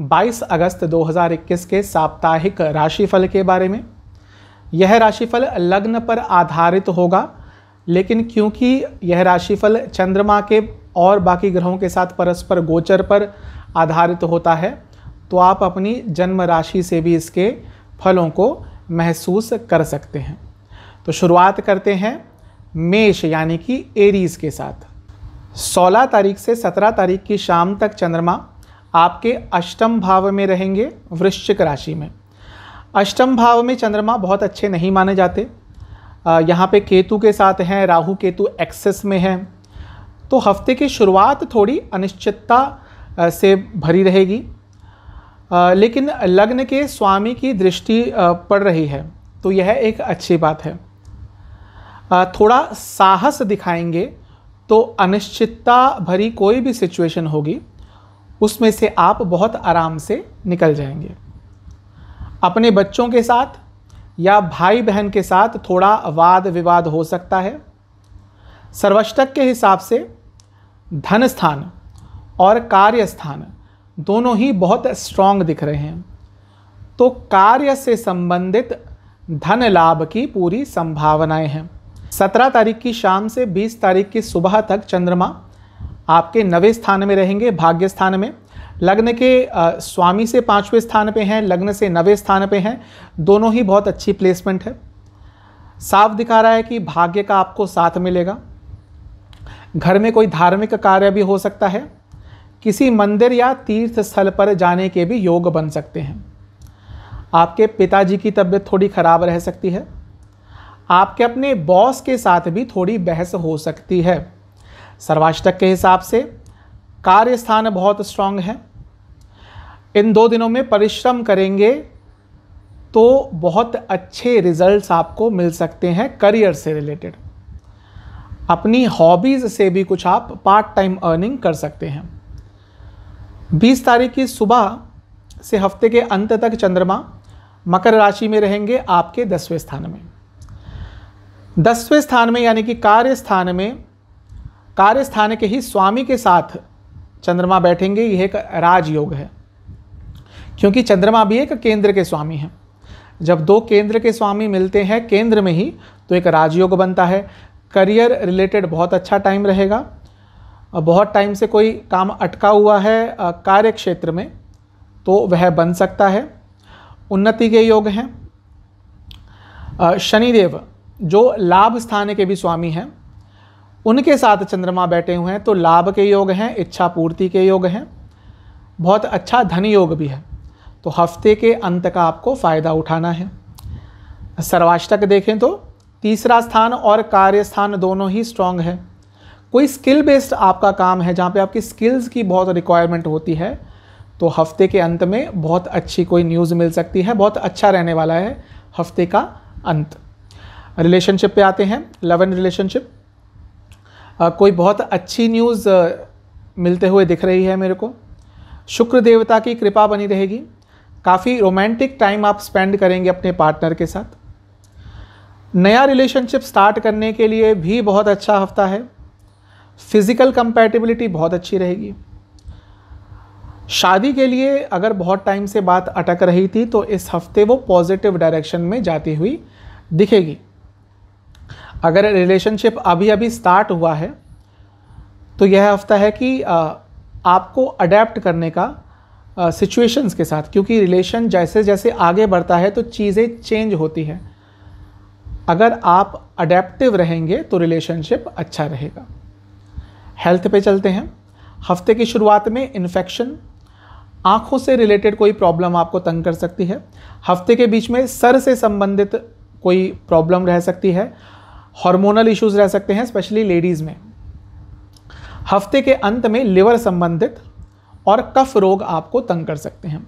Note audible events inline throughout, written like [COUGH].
22 अगस्त 2021 के साप्ताहिक राशिफल के बारे में यह राशिफल लग्न पर आधारित होगा लेकिन क्योंकि यह राशिफल चंद्रमा के और बाकी ग्रहों के साथ परस्पर गोचर पर आधारित होता है तो आप अपनी जन्म राशि से भी इसके फलों को महसूस कर सकते हैं तो शुरुआत करते हैं मेष यानी कि एरीज के साथ 16 तारीख से 17 तारीख की शाम तक चंद्रमा आपके अष्टम भाव में रहेंगे वृश्चिक राशि में अष्टम भाव में चंद्रमा बहुत अच्छे नहीं माने जाते यहाँ पे केतु के साथ हैं राहु केतु एक्सेस में हैं तो हफ्ते की शुरुआत थोड़ी अनिश्चितता से भरी रहेगी लेकिन लग्न के स्वामी की दृष्टि पड़ रही है तो यह एक अच्छी बात है थोड़ा साहस दिखाएंगे तो अनिश्चितता भरी कोई भी सिचुएशन होगी उसमें से आप बहुत आराम से निकल जाएंगे अपने बच्चों के साथ या भाई बहन के साथ थोड़ा वाद विवाद हो सकता है सर्वष्टक के हिसाब से धन स्थान और कार्य स्थान दोनों ही बहुत स्ट्रांग दिख रहे हैं तो कार्य से संबंधित धन लाभ की पूरी संभावनाएं हैं 17 तारीख की शाम से 20 तारीख की सुबह तक चंद्रमा आपके नवे स्थान में रहेंगे भाग्य स्थान में लग्न के स्वामी से पाँचवें स्थान पे हैं लग्न से नवे स्थान पे हैं दोनों ही बहुत अच्छी प्लेसमेंट है साफ दिखा रहा है कि भाग्य का आपको साथ मिलेगा घर में कोई धार्मिक कार्य भी हो सकता है किसी मंदिर या तीर्थ स्थल पर जाने के भी योग बन सकते हैं आपके पिताजी की तबीयत थोड़ी खराब रह सकती है आपके अपने बॉस के साथ भी थोड़ी बहस हो सकती है सर्वाष्टक के हिसाब से कार्य स्थान बहुत स्ट्रांग है इन दो दिनों में परिश्रम करेंगे तो बहुत अच्छे रिजल्ट्स आपको मिल सकते हैं करियर से रिलेटेड अपनी हॉबीज़ से भी कुछ आप पार्ट टाइम अर्निंग कर सकते हैं 20 तारीख की सुबह से हफ्ते के अंत तक चंद्रमा मकर राशि में रहेंगे आपके दसवें स्थान में दसवें स्थान में यानी कि कार्य स्थान में कार्यस्थान के ही स्वामी के साथ चंद्रमा बैठेंगे यह एक राजयोग है क्योंकि चंद्रमा भी एक केंद्र के स्वामी हैं जब दो केंद्र के स्वामी मिलते हैं केंद्र में ही तो एक राजयोग बनता है करियर रिलेटेड बहुत अच्छा टाइम रहेगा बहुत टाइम से कोई काम अटका हुआ है कार्य क्षेत्र में तो वह बन सकता है उन्नति के योग हैं शनिदेव जो लाभ स्थान के भी स्वामी हैं उनके साथ चंद्रमा बैठे हुए हैं तो लाभ के योग हैं इच्छा पूर्ति के योग हैं बहुत अच्छा धन योग भी है तो हफ्ते के अंत का आपको फ़ायदा उठाना है सर्वाष्टक देखें तो तीसरा स्थान और कार्य स्थान दोनों ही स्ट्रांग है कोई स्किल बेस्ड आपका काम है जहाँ पे आपकी स्किल्स की बहुत रिक्वायरमेंट होती है तो हफ्ते के अंत में बहुत अच्छी कोई न्यूज़ मिल सकती है बहुत अच्छा रहने वाला है हफ्ते का अंत रिलेशनशिप पे आते हैं लव एंड रिलेशनशिप कोई बहुत अच्छी न्यूज़ मिलते हुए दिख रही है मेरे को शुक्र देवता की कृपा बनी रहेगी काफ़ी रोमांटिक टाइम आप स्पेंड करेंगे अपने पार्टनर के साथ नया रिलेशनशिप स्टार्ट करने के लिए भी बहुत अच्छा हफ्ता है फिज़िकल कंपैटिबिलिटी बहुत अच्छी रहेगी शादी के लिए अगर बहुत टाइम से बात अटक रही थी तो इस हफ्ते वो पॉजिटिव डायरेक्शन में जाती हुई दिखेगी अगर रिलेशनशिप अभी अभी स्टार्ट हुआ है तो यह हफ्ता है कि आपको अडेप्ट करने का सिचुएशंस के साथ क्योंकि रिलेशन जैसे जैसे आगे बढ़ता है तो चीज़ें चेंज होती हैं अगर आप अडेप्टिव रहेंगे तो रिलेशनशिप अच्छा रहेगा हेल्थ पे चलते हैं हफ्ते की शुरुआत में इन्फेक्शन आँखों से रिलेटेड कोई प्रॉब्लम आपको तंग कर सकती है हफ्ते के बीच में सर से संबंधित कोई प्रॉब्लम रह सकती है हार्मोनल इश्यूज रह सकते हैं स्पेशली लेडीज़ में हफ्ते के अंत में लिवर संबंधित और कफ रोग आपको तंग कर सकते हैं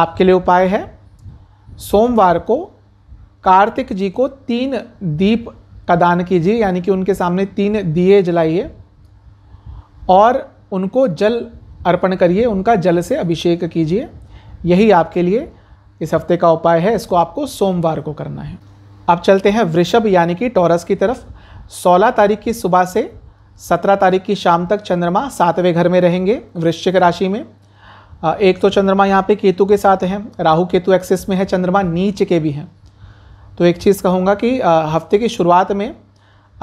आपके लिए उपाय है सोमवार को कार्तिक जी को तीन दीप का दान कीजिए यानी कि उनके सामने तीन दिए जलाइए और उनको जल अर्पण करिए उनका जल से अभिषेक कीजिए यही आपके लिए इस हफ्ते का उपाय है इसको आपको सोमवार को करना है अब चलते हैं वृषभ यानी कि टॉरस की तरफ 16 तारीख की सुबह से 17 तारीख की शाम तक चंद्रमा सातवें घर में रहेंगे वृश्चिक राशि में एक तो चंद्रमा यहाँ पे केतु के साथ हैं राहु केतु एक्सिस में है चंद्रमा नीच के भी हैं तो एक चीज़ कहूँगा कि हफ्ते की शुरुआत में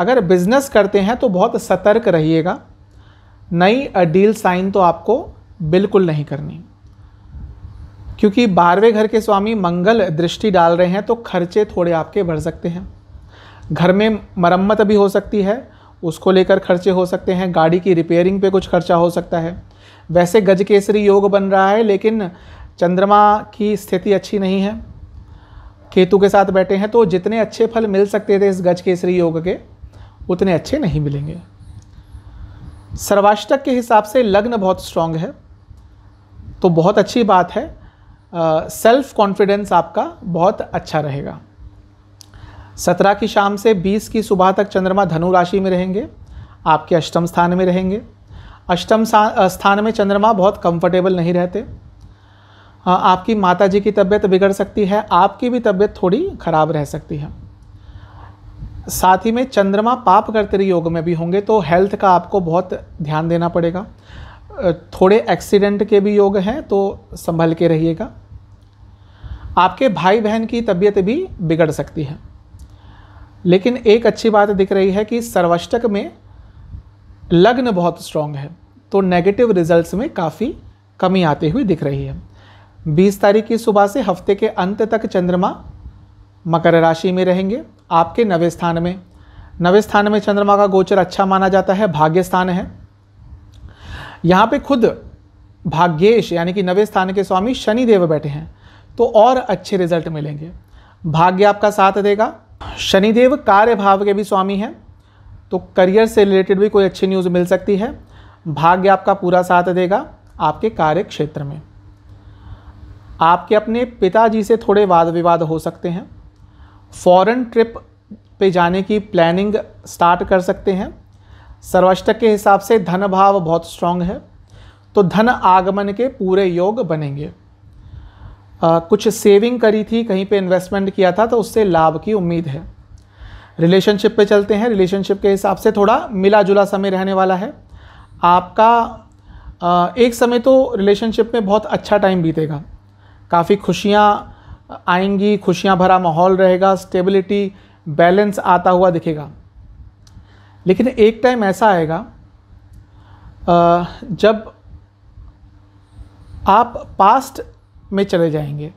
अगर बिजनेस करते हैं तो बहुत सतर्क रहिएगा नई डील साइन तो आपको बिल्कुल नहीं करनी क्योंकि बारहवें घर के स्वामी मंगल दृष्टि डाल रहे हैं तो खर्चे थोड़े आपके बढ़ सकते हैं घर में मरम्मत भी हो सकती है उसको लेकर खर्चे हो सकते हैं गाड़ी की रिपेयरिंग पे कुछ खर्चा हो सकता है वैसे गज केसरी योग बन रहा है लेकिन चंद्रमा की स्थिति अच्छी नहीं है केतु के साथ बैठे हैं तो जितने अच्छे फल मिल सकते थे इस गज केसरी योग के उतने अच्छे नहीं मिलेंगे सर्वाष्टक के हिसाब से लग्न बहुत स्ट्रांग है तो बहुत अच्छी बात है सेल्फ कॉन्फिडेंस आपका बहुत अच्छा रहेगा सत्रह की शाम से बीस की सुबह तक चंद्रमा धनु राशि में रहेंगे आपके अष्टम स्थान में रहेंगे अष्टम स्थान में चंद्रमा बहुत कंफर्टेबल नहीं रहते आपकी माता जी की तबीयत बिगड़ सकती है आपकी भी तबीयत थोड़ी खराब रह सकती है साथ ही में चंद्रमा पाप करते योग में भी होंगे तो हेल्थ का आपको बहुत ध्यान देना पड़ेगा थोड़े एक्सीडेंट के भी योग हैं तो संभल के रहिएगा आपके भाई बहन की तबीयत भी बिगड़ सकती है लेकिन एक अच्छी बात दिख रही है कि सर्वष्टक में लग्न बहुत स्ट्रांग है तो नेगेटिव रिजल्ट्स में काफ़ी कमी आती हुई दिख रही है 20 तारीख की सुबह से हफ्ते के अंत तक चंद्रमा मकर राशि में रहेंगे आपके नवे स्थान में नवे स्थान में चंद्रमा का गोचर अच्छा माना जाता है भाग्य स्थान है यहाँ पे खुद भाग्येश यानी कि नवे स्थान के स्वामी शनि देव बैठे हैं तो और अच्छे रिजल्ट मिलेंगे भाग्य आपका साथ देगा शनिदेव कार्य भाव के भी स्वामी हैं तो करियर से रिलेटेड भी कोई अच्छी न्यूज़ मिल सकती है भाग्य आपका पूरा साथ देगा आपके कार्य क्षेत्र में आपके अपने पिताजी से थोड़े वाद विवाद हो सकते हैं फॉरेन ट्रिप पे जाने की प्लानिंग स्टार्ट कर सकते हैं सर्वाष्टक के हिसाब से धन भाव बहुत स्ट्रांग है तो धन आगमन के पूरे योग बनेंगे आ, कुछ सेविंग करी थी कहीं पे इन्वेस्टमेंट किया था तो उससे लाभ की उम्मीद है रिलेशनशिप पे चलते हैं रिलेशनशिप के हिसाब से थोड़ा मिला जुला समय रहने वाला है आपका आ, एक समय तो रिलेशनशिप में बहुत अच्छा टाइम बीतेगा काफ़ी खुशियाँ आएंगी खुशियाँ भरा माहौल रहेगा स्टेबिलिटी बैलेंस आता हुआ दिखेगा लेकिन एक टाइम ऐसा आएगा जब आप पास्ट में चले जाएंगे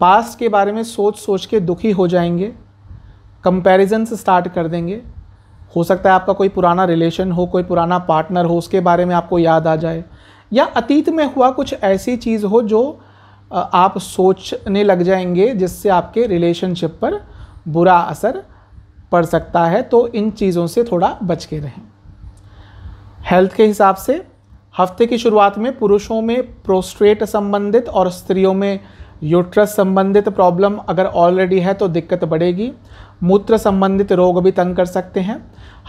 पास्ट के बारे में सोच सोच के दुखी हो जाएंगे कंपैरिजन से स्टार्ट कर देंगे हो सकता है आपका कोई पुराना रिलेशन हो कोई पुराना पार्टनर हो उसके बारे में आपको याद आ जाए या अतीत में हुआ कुछ ऐसी चीज़ हो जो आप सोचने लग जाएंगे जिससे आपके रिलेशनशिप पर बुरा असर पड़ सकता है तो इन चीज़ों से थोड़ा बच के रहें हेल्थ के हिसाब से हफ्ते की शुरुआत में पुरुषों में प्रोस्ट्रेट संबंधित और स्त्रियों में यूट्रस संबंधित प्रॉब्लम अगर ऑलरेडी है तो दिक्कत बढ़ेगी मूत्र संबंधित रोग भी तंग कर सकते हैं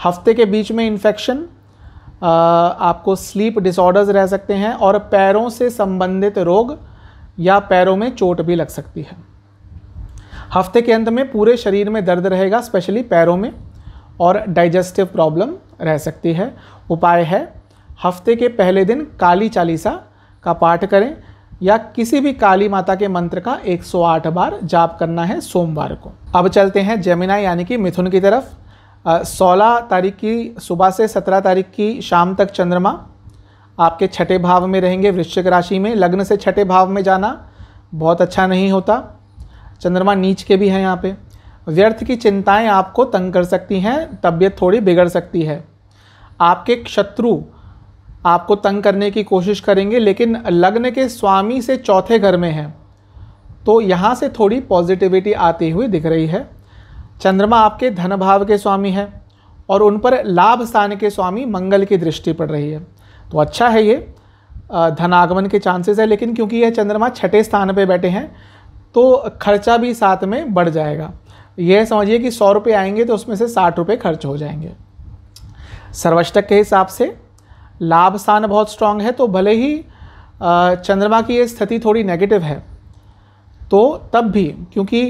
हफ्ते के बीच में इन्फेक्शन आपको स्लीप डिसऑर्डर्स रह सकते हैं और पैरों से संबंधित रोग या पैरों में चोट भी लग सकती है हफ्ते के अंत में पूरे शरीर में दर्द रहेगा स्पेशली पैरों में और डाइजेस्टिव प्रॉब्लम रह सकती है उपाय है हफ्ते के पहले दिन काली चालीसा का पाठ करें या किसी भी काली माता के मंत्र का 108 बार जाप करना है सोमवार को अब चलते हैं जेमिना यानी कि मिथुन की तरफ सोलह तारीख की सुबह से सत्रह तारीख की शाम तक चंद्रमा आपके छठे भाव में रहेंगे वृश्चिक राशि में लग्न से छठे भाव में जाना बहुत अच्छा नहीं होता चंद्रमा नीच के भी हैं यहाँ पे व्यर्थ की चिंताएं आपको तंग कर सकती हैं तबीयत थोड़ी बिगड़ सकती है आपके शत्रु आपको तंग करने की कोशिश करेंगे लेकिन लग्न के स्वामी से चौथे घर में हैं तो यहाँ से थोड़ी पॉजिटिविटी आती हुई दिख रही है चंद्रमा आपके धन भाव के स्वामी हैं और उन पर लाभ स्थान के स्वामी मंगल की दृष्टि पड़ रही है तो अच्छा है ये धनागमन के चांसेस है लेकिन क्योंकि यह चंद्रमा छठे स्थान पर बैठे हैं तो खर्चा भी साथ में बढ़ जाएगा यह समझिए कि सौ रुपये आएंगे तो उसमें से साठ रुपये खर्च हो जाएंगे सर्वष्टक के हिसाब से लाभ स्थान बहुत स्ट्रांग है तो भले ही चंद्रमा की ये स्थिति थोड़ी नेगेटिव है तो तब भी क्योंकि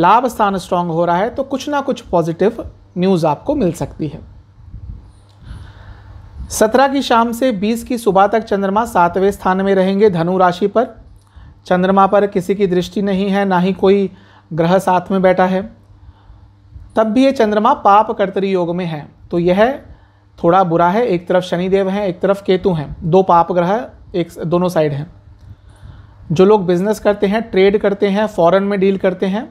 लाभ स्थान स्ट्रांग हो रहा है तो कुछ ना कुछ पॉजिटिव न्यूज़ आपको मिल सकती है सत्रह की शाम से बीस की सुबह तक चंद्रमा सातवें स्थान में रहेंगे धनु राशि पर चंद्रमा पर किसी की दृष्टि नहीं है ना ही कोई ग्रह साथ में बैठा है तब भी ये चंद्रमा पाप कर्तरी योग में है तो यह थोड़ा बुरा है एक तरफ शनिदेव हैं एक तरफ केतु हैं दो पाप ग्रह एक दोनों साइड हैं जो लोग बिजनेस करते हैं ट्रेड करते हैं फॉरेन में डील करते हैं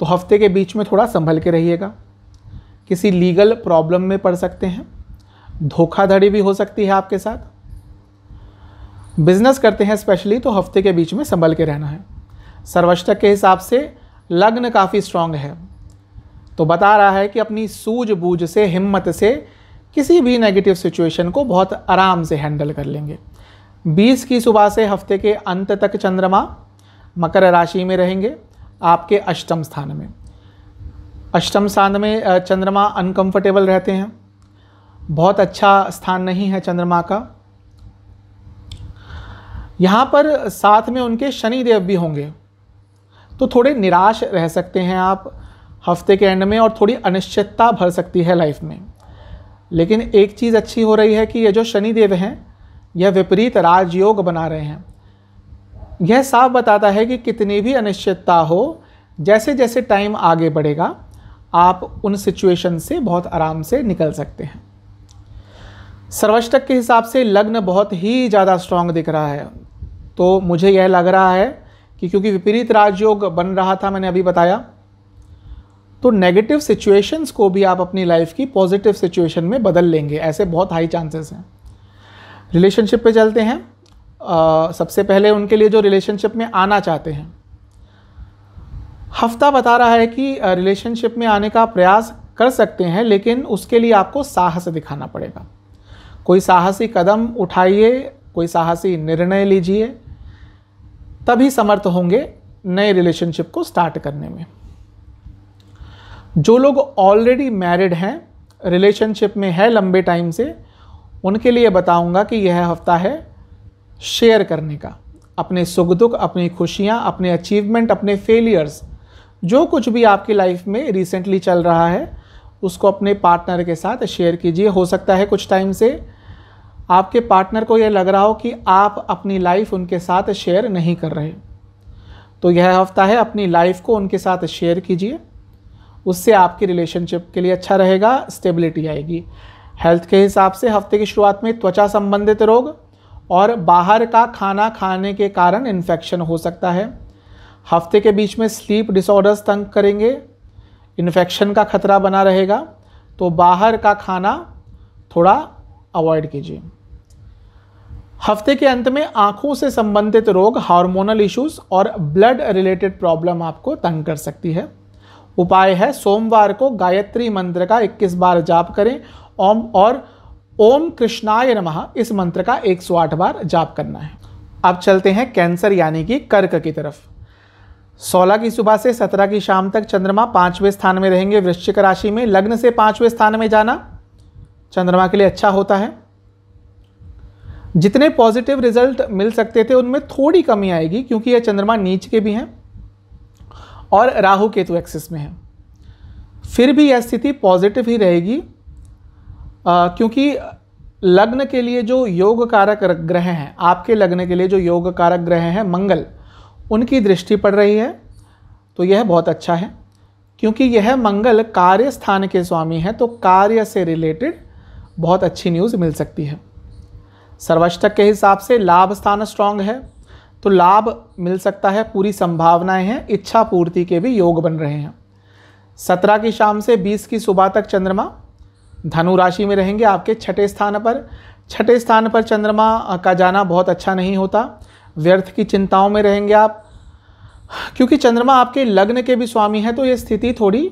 तो हफ्ते के बीच में थोड़ा संभल के रहिएगा किसी लीगल प्रॉब्लम में पड़ सकते हैं धोखाधड़ी भी हो सकती है आपके साथ बिजनेस करते हैं स्पेशली तो हफ्ते के बीच में संभल के रहना है सर्वष्टक के हिसाब से लग्न काफ़ी स्ट्रांग है तो बता रहा है कि अपनी सूझबूझ से हिम्मत से किसी भी नेगेटिव सिचुएशन को बहुत आराम से हैंडल कर लेंगे 20 की सुबह से हफ्ते के अंत तक चंद्रमा मकर राशि में रहेंगे आपके अष्टम स्थान में अष्टम स्थान में चंद्रमा अनकंफर्टेबल रहते हैं बहुत अच्छा स्थान नहीं है चंद्रमा का यहाँ पर साथ में उनके शनि देव भी होंगे तो थोड़े निराश रह सकते हैं आप हफ्ते के एंड में और थोड़ी अनिश्चितता भर सकती है लाइफ में लेकिन एक चीज़ अच्छी हो रही है कि ये जो शनि देव हैं यह विपरीत राजयोग बना रहे हैं यह साफ बताता है कि कितनी भी अनिश्चितता हो जैसे जैसे टाइम आगे बढ़ेगा आप उन सिचुएशन से बहुत आराम से निकल सकते हैं सर्वष्टक के हिसाब से लग्न बहुत ही ज़्यादा स्ट्रांग दिख रहा है तो मुझे यह लग रहा है कि क्योंकि विपरीत राजयोग बन रहा था मैंने अभी बताया तो नेगेटिव सिचुएशंस को भी आप अपनी लाइफ की पॉजिटिव सिचुएशन में बदल लेंगे ऐसे बहुत हाई चांसेस हैं रिलेशनशिप पे चलते हैं आ, सबसे पहले उनके लिए जो रिलेशनशिप में आना चाहते हैं हफ्ता बता रहा है कि रिलेशनशिप में आने का प्रयास कर सकते हैं लेकिन उसके लिए आपको साहस दिखाना पड़ेगा कोई साहसी कदम उठाइए कोई साहसी निर्णय लीजिए तभी समर्थ होंगे नए रिलेशनशिप को स्टार्ट करने में जो लोग ऑलरेडी मैरिड हैं रिलेशनशिप में है लंबे टाइम से उनके लिए बताऊंगा कि यह हफ्ता है शेयर करने का अपने सुख दुख अपनी खुशियाँ अपने अचीवमेंट अपने फेलियर्स जो कुछ भी आपकी लाइफ में रिसेंटली चल रहा है उसको अपने पार्टनर के साथ शेयर कीजिए हो सकता है कुछ टाइम से आपके पार्टनर को यह लग रहा हो कि आप अपनी लाइफ उनके साथ शेयर नहीं कर रहे तो यह हफ्ता है अपनी लाइफ को उनके साथ शेयर कीजिए उससे आपकी रिलेशनशिप के लिए अच्छा रहेगा स्टेबिलिटी आएगी हेल्थ के हिसाब से हफ्ते की शुरुआत में त्वचा संबंधित रोग और बाहर का खाना खाने के कारण इन्फेक्शन हो सकता है हफ्ते के बीच में स्लीप डिसऑर्डर्स तंग करेंगे इन्फेक्शन का खतरा बना रहेगा तो बाहर का खाना थोड़ा अवॉइड कीजिए हफ्ते के अंत में आंखों से संबंधित रोग हार्मोनल इश्यूज और ब्लड रिलेटेड प्रॉब्लम आपको तंग कर सकती है उपाय है सोमवार को गायत्री मंत्र का 21 बार जाप करें ओम और ओम कृष्णाय नमः इस मंत्र का 108 बार जाप करना है अब चलते हैं कैंसर यानी कि कर्क की तरफ 16 की सुबह से 17 की शाम तक चंद्रमा पांचवें स्थान में रहेंगे वृश्चिक राशि में लग्न से पांचवें स्थान में जाना चंद्रमा के लिए अच्छा होता है जितने पॉजिटिव रिजल्ट मिल सकते थे उनमें थोड़ी कमी आएगी क्योंकि यह चंद्रमा नीच के भी हैं और राहु केतु एक्सिस में है फिर भी यह स्थिति पॉजिटिव ही रहेगी आ, क्योंकि लग्न के लिए जो योग कारक ग्रह हैं आपके लग्न के लिए जो योग कारक ग्रह हैं मंगल उनकी दृष्टि पड़ रही है तो यह बहुत अच्छा है क्योंकि यह मंगल कार्य स्थान के स्वामी हैं तो कार्य से रिलेटेड बहुत अच्छी न्यूज़ मिल सकती है सर्वष्टक के हिसाब से लाभ स्थान स्ट्रांग है तो लाभ मिल सकता है पूरी संभावनाएं हैं इच्छा पूर्ति के भी योग बन रहे हैं सत्रह की शाम से बीस की सुबह तक चंद्रमा धनु राशि में रहेंगे आपके छठे स्थान पर छठे स्थान पर चंद्रमा का जाना बहुत अच्छा नहीं होता व्यर्थ की चिंताओं में रहेंगे आप क्योंकि चंद्रमा आपके लग्न के भी स्वामी हैं तो ये स्थिति थोड़ी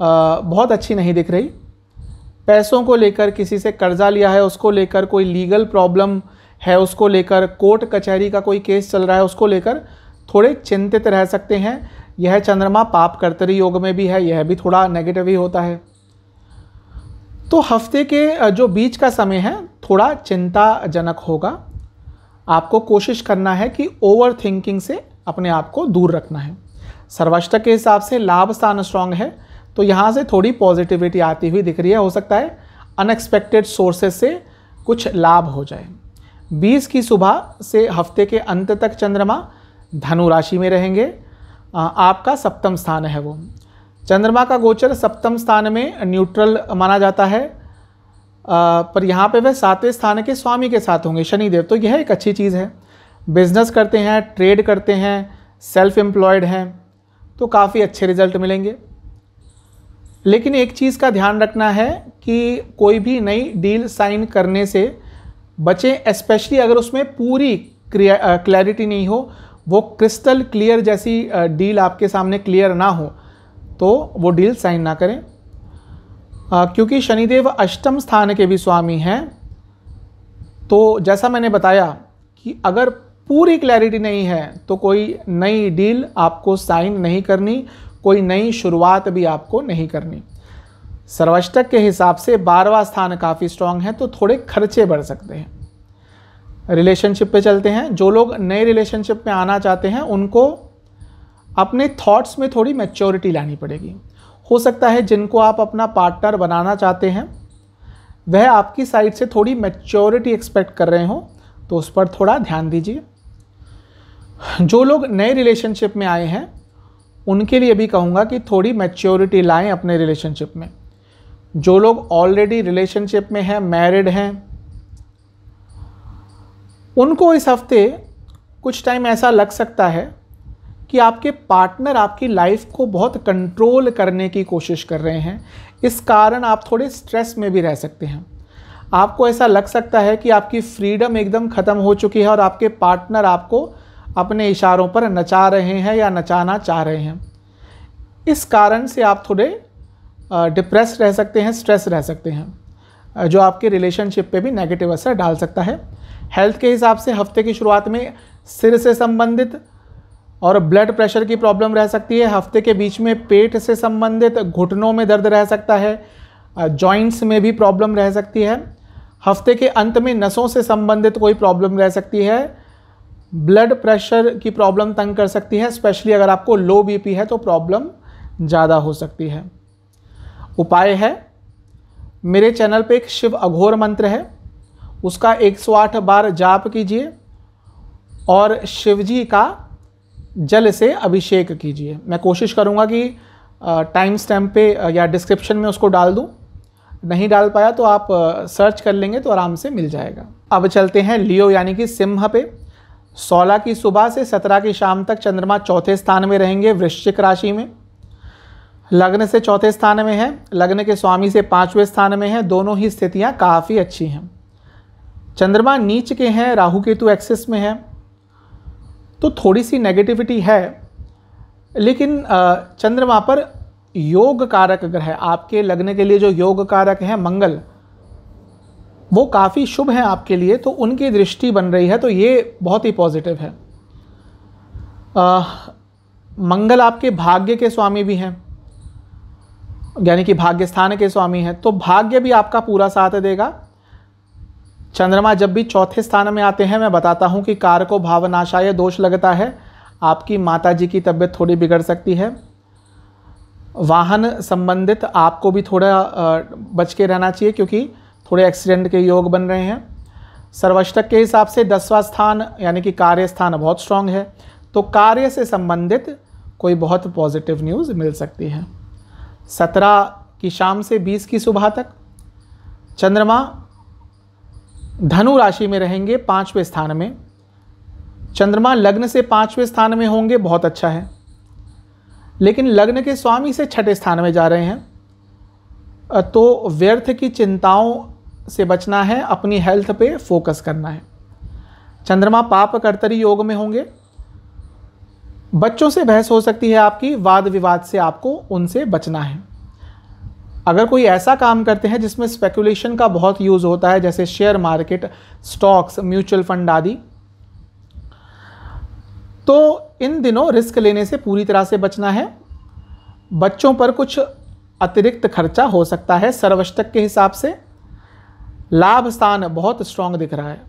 बहुत अच्छी नहीं दिख रही पैसों को लेकर किसी से कर्जा लिया है उसको लेकर कोई लीगल प्रॉब्लम है उसको लेकर कोर्ट कचहरी का कोई केस चल रहा है उसको लेकर थोड़े चिंतित रह सकते हैं यह चंद्रमा पाप कर्तरी योग में भी है यह भी थोड़ा नेगेटिव ही होता है तो हफ्ते के जो बीच का समय है थोड़ा चिंताजनक होगा आपको कोशिश करना है कि ओवर थिंकिंग से अपने आप को दूर रखना है सर्वाष्टक के हिसाब से लाभ स्थान स्ट्रांग है तो यहाँ से थोड़ी पॉजिटिविटी आती हुई दिख रही है हो सकता है अनएक्सपेक्टेड सोर्सेज से कुछ लाभ हो जाए 20 की सुबह से हफ्ते के अंत तक चंद्रमा धनु राशि में रहेंगे आपका सप्तम स्थान है वो चंद्रमा का गोचर सप्तम स्थान में न्यूट्रल माना जाता है पर यहाँ पे वह सातवें स्थान के स्वामी के साथ होंगे शनिदेव तो यह एक अच्छी चीज़ है बिजनेस करते हैं ट्रेड करते हैं सेल्फ एम्प्लॉयड हैं तो काफ़ी अच्छे रिजल्ट मिलेंगे लेकिन एक चीज़ का ध्यान रखना है कि कोई भी नई डील साइन करने से बचें स्पेशली अगर उसमें पूरी क्लैरिटी नहीं हो वो क्रिस्टल क्लियर जैसी डील आपके सामने क्लियर ना हो तो वो डील साइन ना करें आ, क्योंकि शनिदेव अष्टम स्थान के भी स्वामी हैं तो जैसा मैंने बताया कि अगर पूरी क्लैरिटी नहीं है तो कोई नई डील आपको साइन नहीं करनी कोई नई शुरुआत भी आपको नहीं करनी सर्वाष्टक के हिसाब से बारवा स्थान काफ़ी स्ट्रांग है तो थोड़े खर्चे बढ़ सकते हैं रिलेशनशिप पे चलते हैं जो लोग नए रिलेशनशिप में आना चाहते हैं उनको अपने थॉट्स में थोड़ी मैच्योरिटी लानी पड़ेगी हो सकता है जिनको आप अपना पार्टनर बनाना चाहते हैं वह आपकी साइड से थोड़ी मैच्योरिटी एक्सपेक्ट कर रहे हो तो उस पर थोड़ा ध्यान दीजिए जो लोग नए रिलेशनशिप में आए हैं उनके लिए भी कहूँगा कि थोड़ी मैच्योरिटी लाएँ अपने रिलेशनशिप में जो लोग ऑलरेडी रिलेशनशिप में हैं मैरिड हैं उनको इस हफ्ते कुछ टाइम ऐसा लग सकता है कि आपके पार्टनर आपकी लाइफ को बहुत कंट्रोल करने की कोशिश कर रहे हैं इस कारण आप थोड़े स्ट्रेस में भी रह सकते हैं आपको ऐसा लग सकता है कि आपकी फ्रीडम एकदम ख़त्म हो चुकी है और आपके पार्टनर आपको अपने इशारों पर नचा रहे हैं या नचाना चाह रहे हैं इस कारण से आप थोड़े डिप्रेस रह सकते हैं स्ट्रेस रह सकते हैं जो आपके रिलेशनशिप पे भी नेगेटिव असर डाल सकता है हेल्थ के हिसाब से हफ्ते की शुरुआत में सिर से संबंधित और ब्लड प्रेशर की प्रॉब्लम रह सकती है हफ्ते के बीच में पेट से संबंधित घुटनों में दर्द रह सकता है जॉइंट्स में भी प्रॉब्लम रह सकती है हफ्ते के अंत में नसों से संबंधित कोई प्रॉब्लम रह सकती है ब्लड प्रेशर की प्रॉब्लम तंग कर सकती है स्पेशली अगर आपको लो बीपी है तो प्रॉब्लम ज़्यादा हो सकती है उपाय है मेरे चैनल पे एक शिव अघोर मंत्र है उसका 108 बार जाप कीजिए और शिव जी का जल से अभिषेक कीजिए मैं कोशिश करूँगा कि टाइम स्टैम्प पे या डिस्क्रिप्शन में उसको डाल दूँ नहीं डाल पाया तो आप सर्च कर लेंगे तो आराम से मिल जाएगा अब चलते हैं लियो यानी कि सिम्ह पे सोलह की सुबह से सत्रह की शाम तक चंद्रमा चौथे स्थान में रहेंगे वृश्चिक राशि में लग्न से चौथे स्थान में है लग्न के स्वामी से पाँचवें स्थान में है दोनों ही स्थितियाँ काफ़ी अच्छी हैं चंद्रमा नीच के हैं राहु केतु एक्सिस में है तो थोड़ी सी नेगेटिविटी है लेकिन चंद्रमा पर योग कारक ग्रह आपके लग्न के लिए जो योग कारक हैं मंगल वो काफ़ी शुभ हैं आपके लिए तो उनकी दृष्टि बन रही है तो ये बहुत ही पॉजिटिव है आ, मंगल आपके भाग्य के स्वामी भी हैं यानी कि भाग्य स्थान के स्वामी हैं तो भाग्य भी आपका पूरा साथ देगा चंद्रमा जब भी चौथे स्थान में आते हैं मैं बताता हूँ कि कार को या दोष लगता है आपकी माता जी की तबीयत थोड़ी बिगड़ सकती है वाहन संबंधित आपको भी थोड़ा बच के रहना चाहिए क्योंकि थोड़े एक्सीडेंट के योग बन रहे हैं सर्वष्टक के हिसाब से दसवां स्थान यानी कि कार्य स्थान बहुत स्ट्रांग है तो कार्य से संबंधित कोई बहुत पॉजिटिव न्यूज़ मिल सकती है सत्रह की शाम से बीस की सुबह तक चंद्रमा धनु राशि में रहेंगे पाँचवें स्थान में चंद्रमा लग्न से पाँचवें स्थान में होंगे बहुत अच्छा है लेकिन लग्न के स्वामी से छठे स्थान में जा रहे हैं तो व्यर्थ की चिंताओं से बचना है अपनी हेल्थ पे फोकस करना है चंद्रमा पाप कर्तरी योग में होंगे बच्चों से बहस हो सकती है आपकी वाद विवाद से आपको उनसे बचना है अगर कोई ऐसा काम करते हैं जिसमें स्पेकुलेशन का बहुत यूज़ होता है जैसे share market stocks mutual fund आदि तो इन दिनों रिस्क लेने से पूरी तरह से बचना है बच्चों पर कुछ अतिरिक्त खर्चा हो सकता है सर्वस्तक के हिसाब से लाभ स्थान बहुत स्ट्रांग दिख रहा है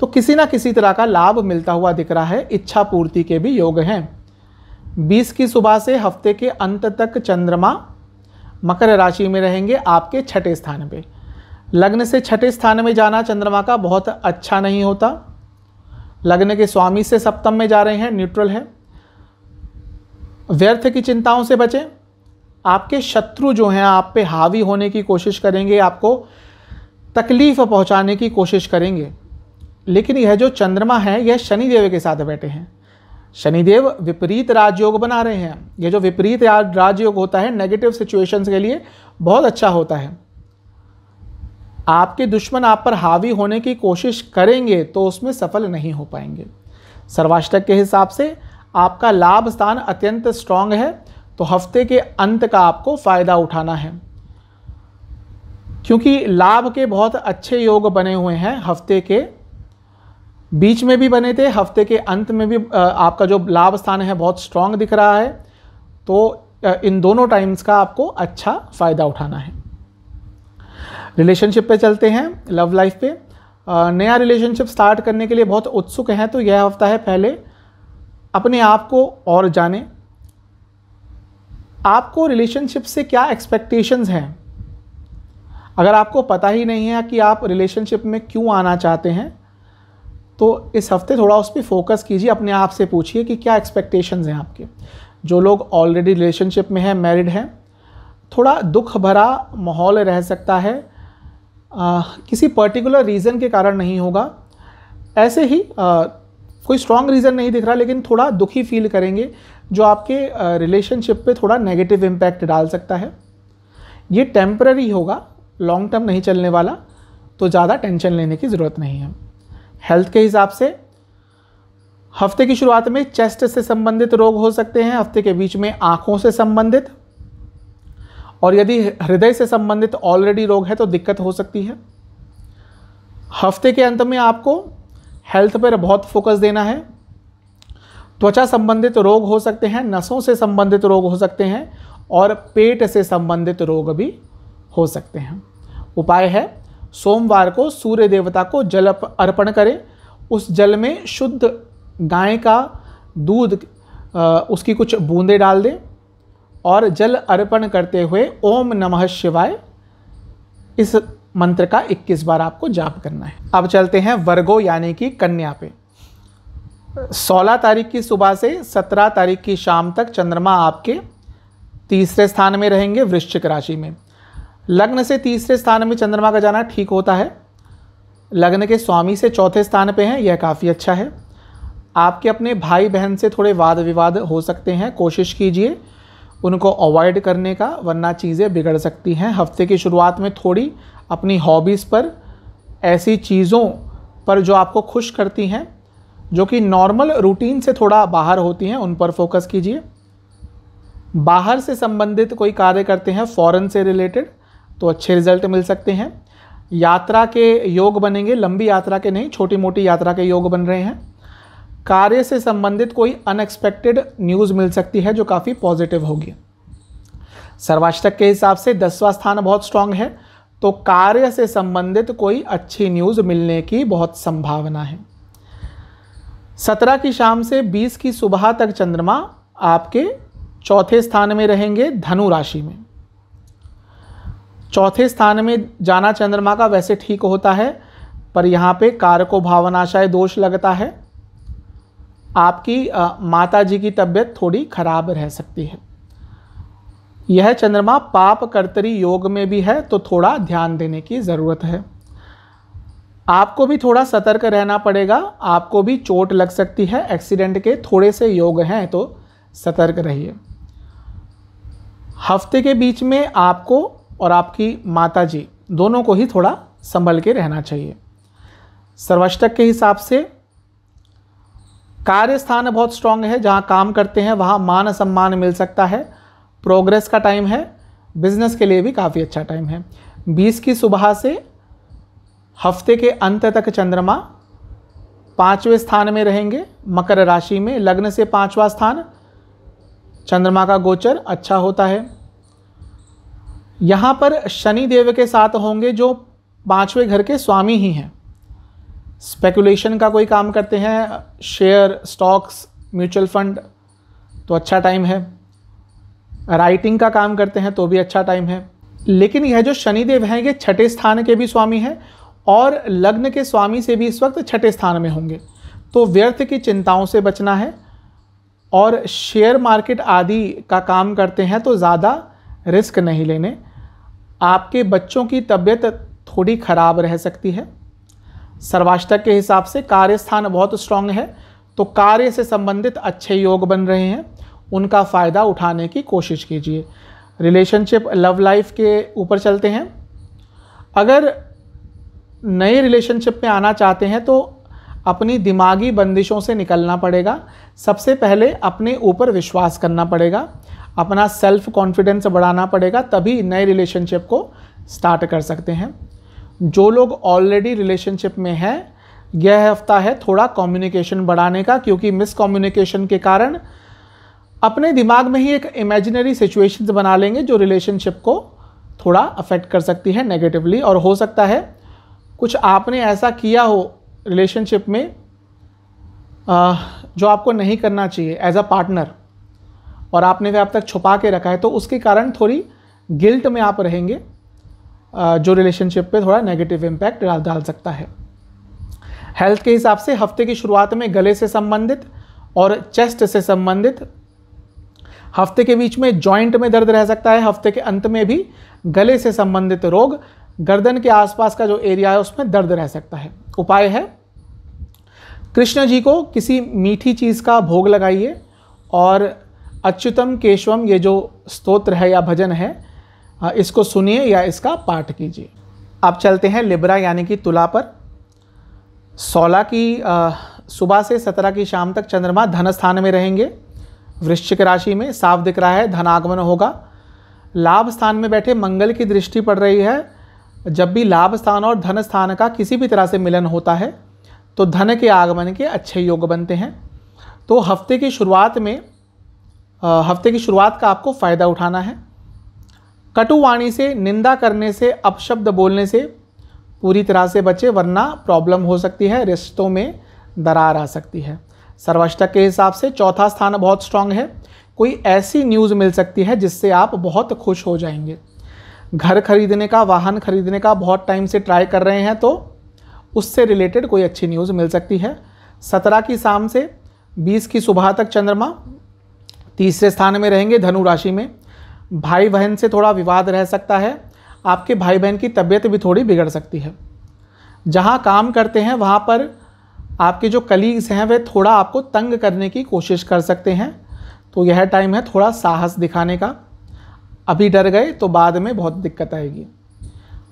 तो किसी ना किसी तरह का लाभ मिलता हुआ दिख रहा है इच्छा पूर्ति के भी योग हैं 20 की सुबह से हफ्ते के अंत तक चंद्रमा मकर राशि में रहेंगे आपके छठे स्थान पे लग्न से छठे स्थान में जाना चंद्रमा का बहुत अच्छा नहीं होता लग्न के स्वामी से सप्तम में जा रहे हैं न्यूट्रल है व्यर्थ की चिंताओं से बचें आपके शत्रु जो हैं आप पे हावी होने की कोशिश करेंगे आपको तकलीफ पहुंचाने की कोशिश करेंगे लेकिन यह जो चंद्रमा है यह शनिदेव के साथ बैठे हैं शनिदेव विपरीत राजयोग बना रहे हैं यह जो विपरीत राजयोग होता है नेगेटिव सिचुएशंस के लिए बहुत अच्छा होता है आपके दुश्मन आप पर हावी होने की कोशिश करेंगे तो उसमें सफल नहीं हो पाएंगे सर्वाष्टक के हिसाब से आपका लाभ स्थान अत्यंत स्ट्रांग है तो हफ्ते के अंत का आपको फ़ायदा उठाना है क्योंकि लाभ के बहुत अच्छे योग बने हुए हैं हफ्ते के बीच में भी बने थे हफ्ते के अंत में भी आपका जो लाभ स्थान है बहुत स्ट्रांग दिख रहा है तो इन दोनों टाइम्स का आपको अच्छा फ़ायदा उठाना है रिलेशनशिप पे चलते हैं लव लाइफ पे नया रिलेशनशिप स्टार्ट करने के लिए बहुत उत्सुक हैं तो यह हफ्ता है पहले अपने आप को और जाने आपको रिलेशनशिप से क्या एक्सपेक्टेशंस हैं अगर आपको पता ही नहीं है कि आप रिलेशनशिप में क्यों आना चाहते हैं तो इस हफ्ते थोड़ा उस पर फोकस कीजिए अपने आप से पूछिए कि क्या एक्सपेक्टेशंस हैं आपके जो लोग ऑलरेडी रिलेशनशिप में हैं मैरिड हैं थोड़ा दुख भरा माहौल रह सकता है आ, किसी पर्टिकुलर रीज़न के कारण नहीं होगा ऐसे ही आ, कोई स्ट्रॉन्ग रीज़न नहीं दिख रहा लेकिन थोड़ा दुखी फील करेंगे जो आपके रिलेशनशिप पे थोड़ा नेगेटिव इम्पैक्ट डाल सकता है ये टेम्प्ररी होगा लॉन्ग टर्म नहीं चलने वाला तो ज़्यादा टेंशन लेने की ज़रूरत नहीं है हेल्थ के हिसाब से हफ्ते की शुरुआत में चेस्ट से संबंधित रोग हो सकते हैं हफ्ते के बीच में आँखों से संबंधित और यदि हृदय से संबंधित ऑलरेडी रोग है तो दिक्कत हो सकती है हफ्ते के अंत में आपको हेल्थ पर बहुत फोकस देना है त्वचा संबंधित रोग हो सकते हैं नसों से संबंधित रोग हो सकते हैं और पेट से संबंधित रोग भी हो सकते हैं उपाय है सोमवार को सूर्य देवता को जल अर्पण करें उस जल में शुद्ध गाय का दूध उसकी कुछ बूंदें डाल दें और जल अर्पण करते हुए ओम नमः शिवाय इस मंत्र का 21 बार आपको जाप करना है अब चलते हैं वर्गो यानी कि कन्या पे 16 तारीख की सुबह से 17 तारीख की शाम तक चंद्रमा आपके तीसरे स्थान में रहेंगे वृश्चिक राशि में लग्न से तीसरे स्थान में चंद्रमा का जाना ठीक होता है लग्न के स्वामी से चौथे स्थान पे हैं यह काफ़ी अच्छा है आपके अपने भाई बहन से थोड़े वाद विवाद हो सकते हैं कोशिश कीजिए उनको अवॉइड करने का वरना चीज़ें बिगड़ सकती हैं हफ्ते की शुरुआत में थोड़ी अपनी हॉबीज़ पर ऐसी चीज़ों पर जो आपको खुश करती हैं जो कि नॉर्मल रूटीन से थोड़ा बाहर होती हैं उन पर फोकस कीजिए बाहर से संबंधित कोई कार्य करते हैं फॉरेन से रिलेटेड तो अच्छे रिजल्ट मिल सकते हैं यात्रा के योग बनेंगे लंबी यात्रा के नहीं छोटी मोटी यात्रा के योग बन रहे हैं कार्य से संबंधित कोई अनएक्सपेक्टेड न्यूज़ मिल सकती है जो काफ़ी पॉजिटिव होगी सर्वाष्टक के हिसाब से दसवां स्थान बहुत स्ट्रांग है तो कार्य से संबंधित कोई अच्छी न्यूज़ मिलने की बहुत संभावना है सत्रह की शाम से बीस की सुबह तक चंद्रमा आपके चौथे स्थान में रहेंगे धनु राशि में चौथे स्थान में जाना चंद्रमा का वैसे ठीक होता है पर यहाँ पे कारको भावनाशाय दोष लगता है आपकी माता जी की तबीयत थोड़ी खराब रह सकती है यह चंद्रमा पाप कर्तरी योग में भी है तो थोड़ा ध्यान देने की ज़रूरत है आपको भी थोड़ा सतर्क रहना पड़ेगा आपको भी चोट लग सकती है एक्सीडेंट के थोड़े से योग हैं तो सतर्क रहिए हफ्ते के बीच में आपको और आपकी माता जी दोनों को ही थोड़ा संभल के रहना चाहिए सर्वाष्टक के हिसाब से कार्य स्थान बहुत स्ट्रांग है जहाँ काम करते हैं वहाँ मान सम्मान मिल सकता है प्रोग्रेस का टाइम है बिजनेस के लिए भी काफ़ी अच्छा टाइम है बीस की सुबह से हफ्ते के अंत तक चंद्रमा पाँचवें स्थान में रहेंगे मकर राशि में लग्न से पाँचवा स्थान चंद्रमा का गोचर अच्छा होता है यहाँ पर शनि देव के साथ होंगे जो पाँचवें घर के स्वामी ही हैं स्पेकुलेशन का कोई काम करते हैं शेयर स्टॉक्स म्यूचुअल फंड तो अच्छा टाइम है राइटिंग का काम करते हैं तो भी अच्छा टाइम है लेकिन यह जो शनिदेव हैं ये छठे स्थान के भी स्वामी हैं और लग्न के स्वामी से भी इस वक्त छठे स्थान में होंगे तो व्यर्थ की चिंताओं से बचना है और शेयर मार्केट आदि का काम करते हैं तो ज़्यादा रिस्क नहीं लेने आपके बच्चों की तबीयत थोड़ी ख़राब रह सकती है सर्वाष्टक के हिसाब से कार्यस्थान बहुत स्ट्रांग है तो कार्य से संबंधित अच्छे योग बन रहे हैं उनका फ़ायदा उठाने की कोशिश कीजिए रिलेशनशिप लव लाइफ के ऊपर चलते हैं अगर नए रिलेशनशिप में आना चाहते हैं तो अपनी दिमागी बंदिशों से निकलना पड़ेगा सबसे पहले अपने ऊपर विश्वास करना पड़ेगा अपना सेल्फ कॉन्फिडेंस बढ़ाना पड़ेगा तभी नए रिलेशनशिप को स्टार्ट कर सकते हैं जो लोग ऑलरेडी रिलेशनशिप में हैं यह हफ्ता है थोड़ा कम्युनिकेशन बढ़ाने का क्योंकि मिसकम्युनिकेशन के कारण अपने दिमाग में ही एक इमेजिनरी सिचुएशंस बना लेंगे जो रिलेशनशिप को थोड़ा अफेक्ट कर सकती है नेगेटिवली और हो सकता है कुछ आपने ऐसा किया हो रिलेशनशिप में जो आपको नहीं करना चाहिए एज अ पार्टनर और आपने वह अब तक छुपा के रखा है तो उसके कारण थोड़ी गिल्ट में आप रहेंगे जो रिलेशनशिप पे थोड़ा नेगेटिव इम्पैक्ट डाल डाल सकता है हेल्थ के हिसाब से हफ्ते की शुरुआत में गले से संबंधित और चेस्ट से संबंधित हफ्ते के बीच में जॉइंट में दर्द रह सकता है हफ्ते के अंत में भी गले से संबंधित रोग गर्दन के आसपास का जो एरिया है उसमें दर्द रह सकता है उपाय है कृष्ण जी को किसी मीठी चीज़ का भोग लगाइए और अच्युतम केशवम ये जो स्तोत्र है या भजन है इसको सुनिए या इसका पाठ कीजिए आप चलते हैं लिब्रा यानी कि तुला पर सोलह की सुबह से सत्रह की शाम तक चंद्रमा धन स्थान में रहेंगे वृश्चिक राशि में साफ दिख रहा है धनागमन होगा लाभ स्थान में बैठे मंगल की दृष्टि पड़ रही है जब भी लाभ स्थान और धन स्थान का किसी भी तरह से मिलन होता है तो धन के आगमन के अच्छे योग बनते हैं तो हफ्ते की शुरुआत में हफ्ते की शुरुआत का आपको फ़ायदा उठाना है कटुवाणी से निंदा करने से अपशब्द बोलने से पूरी तरह से बचे वरना प्रॉब्लम हो सकती है रिश्तों में दरार आ सकती है सर्वाष्टक के हिसाब से चौथा स्थान बहुत स्ट्रांग है कोई ऐसी न्यूज़ मिल सकती है जिससे आप बहुत खुश हो जाएंगे घर खरीदने का वाहन खरीदने का बहुत टाइम से ट्राई कर रहे हैं तो उससे रिलेटेड कोई अच्छी न्यूज़ मिल सकती है सत्रह की शाम से बीस की सुबह तक चंद्रमा तीसरे स्थान में रहेंगे धनु राशि में भाई बहन से थोड़ा विवाद रह सकता है आपके भाई बहन की तबीयत भी थोड़ी बिगड़ सकती है जहाँ काम करते हैं वहाँ पर आपके जो कलीग्स हैं वे थोड़ा आपको तंग करने की कोशिश कर सकते हैं तो यह टाइम है थोड़ा साहस दिखाने का अभी डर गए तो बाद में बहुत दिक्कत आएगी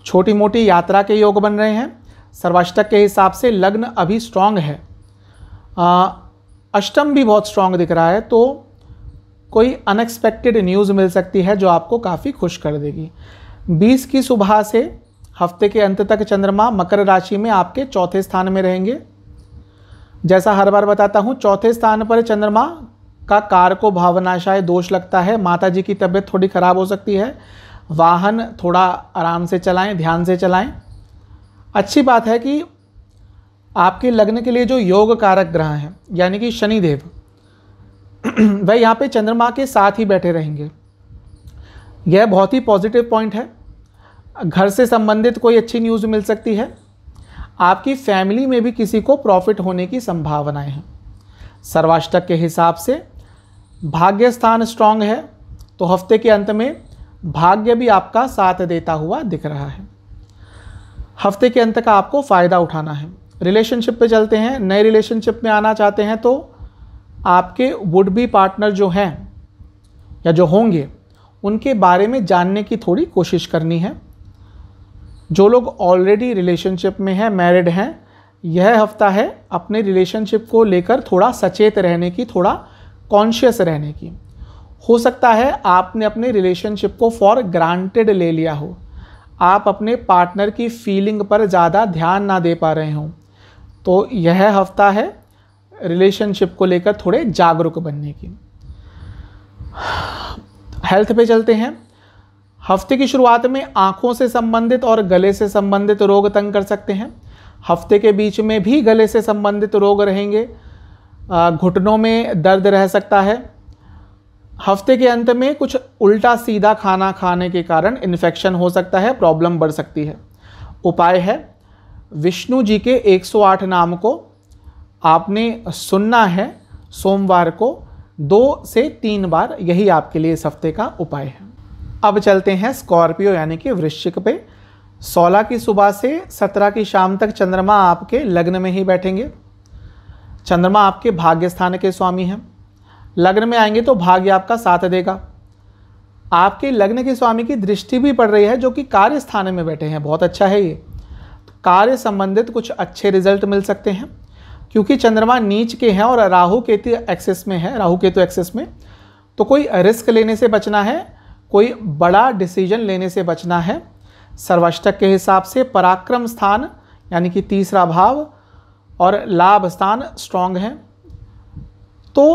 छोटी मोटी यात्रा के योग बन रहे हैं सर्वाष्टक के हिसाब से लग्न अभी स्ट्रांग है आ, अष्टम भी बहुत स्ट्रांग दिख रहा है तो कोई अनएक्सपेक्टेड न्यूज़ मिल सकती है जो आपको काफ़ी खुश कर देगी बीस की सुबह से हफ्ते के अंत तक चंद्रमा मकर राशि में आपके चौथे स्थान में रहेंगे जैसा हर बार बताता हूँ चौथे स्थान पर चंद्रमा का कार को भावनाशाय दोष लगता है माता जी की तबीयत थोड़ी ख़राब हो सकती है वाहन थोड़ा आराम से चलाएं ध्यान से चलाएं अच्छी बात है कि आपके लग्न के लिए जो योग कारक ग्रह हैं यानी कि शनिदेव वह [CLEARS THROAT] यहाँ पे चंद्रमा के साथ ही बैठे रहेंगे यह बहुत ही पॉजिटिव पॉइंट है घर से संबंधित कोई अच्छी न्यूज़ मिल सकती है आपकी फैमिली में भी किसी को प्रॉफिट होने की संभावनाएं हैं सर्वाष्टक के हिसाब से भाग्य स्थान स्ट्रांग है तो हफ्ते के अंत में भाग्य भी आपका साथ देता हुआ दिख रहा है हफ्ते के अंत का आपको फ़ायदा उठाना है रिलेशनशिप पे चलते हैं नए रिलेशनशिप में आना चाहते हैं तो आपके वुड बी पार्टनर जो हैं या जो होंगे उनके बारे में जानने की थोड़ी कोशिश करनी है जो लोग ऑलरेडी रिलेशनशिप में हैं मैरिड हैं यह हफ्ता है अपने रिलेशनशिप को लेकर थोड़ा सचेत रहने की थोड़ा कॉन्शियस रहने की हो सकता है आपने अपने रिलेशनशिप को फॉर ग्रांटेड ले लिया हो आप अपने पार्टनर की फीलिंग पर ज़्यादा ध्यान ना दे पा रहे हों तो यह हफ्ता है रिलेशनशिप को लेकर थोड़े जागरूक बनने की हेल्थ पे चलते हैं हफ्ते की शुरुआत में आँखों से संबंधित और गले से संबंधित रोग तंग कर सकते हैं हफ्ते के बीच में भी गले से संबंधित रोग रहेंगे घुटनों में दर्द रह सकता है हफ्ते के अंत में कुछ उल्टा सीधा खाना खाने के कारण इन्फेक्शन हो सकता है प्रॉब्लम बढ़ सकती है उपाय है विष्णु जी के 108 नाम को आपने सुनना है सोमवार को दो से तीन बार यही आपके लिए इस हफ्ते का उपाय है अब चलते हैं स्कॉर्पियो यानी कि वृश्चिक पे सोलह की सुबह से सत्रह की शाम तक चंद्रमा आपके लग्न में ही बैठेंगे चंद्रमा आपके भाग्य स्थान के स्वामी हैं लग्न में आएंगे तो भाग्य आपका साथ देगा आपके लग्न के स्वामी की दृष्टि भी पड़ रही है जो कि कार्य स्थान में बैठे हैं बहुत अच्छा है ये कार्य संबंधित कुछ अच्छे रिजल्ट मिल सकते हैं क्योंकि चंद्रमा नीच के हैं और राहु केतु एक्सेस में है राहु केतु एक्सेस में तो कोई रिस्क लेने से बचना है कोई बड़ा डिसीजन लेने से बचना है सर्वाष्टक के हिसाब से पराक्रम स्थान यानी कि तीसरा भाव और लाभ स्थान स्ट्रांग है तो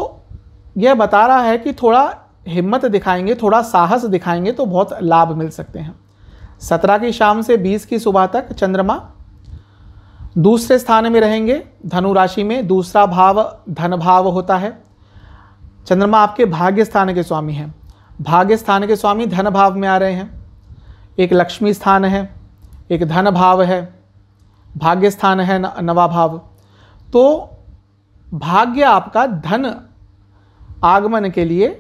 यह बता रहा है कि थोड़ा हिम्मत दिखाएंगे थोड़ा साहस दिखाएंगे तो बहुत लाभ मिल सकते हैं सत्रह की शाम से बीस की सुबह तक चंद्रमा दूसरे स्थान में रहेंगे धनु राशि में दूसरा भाव धन भाव होता है चंद्रमा आपके भाग्य स्थान के स्वामी हैं भाग्य स्थान के स्वामी धन भाव में आ रहे हैं एक लक्ष्मी स्थान है एक धन भाव है भाग्य स्थान है नवा भाव तो भाग्य आपका धन आगमन के लिए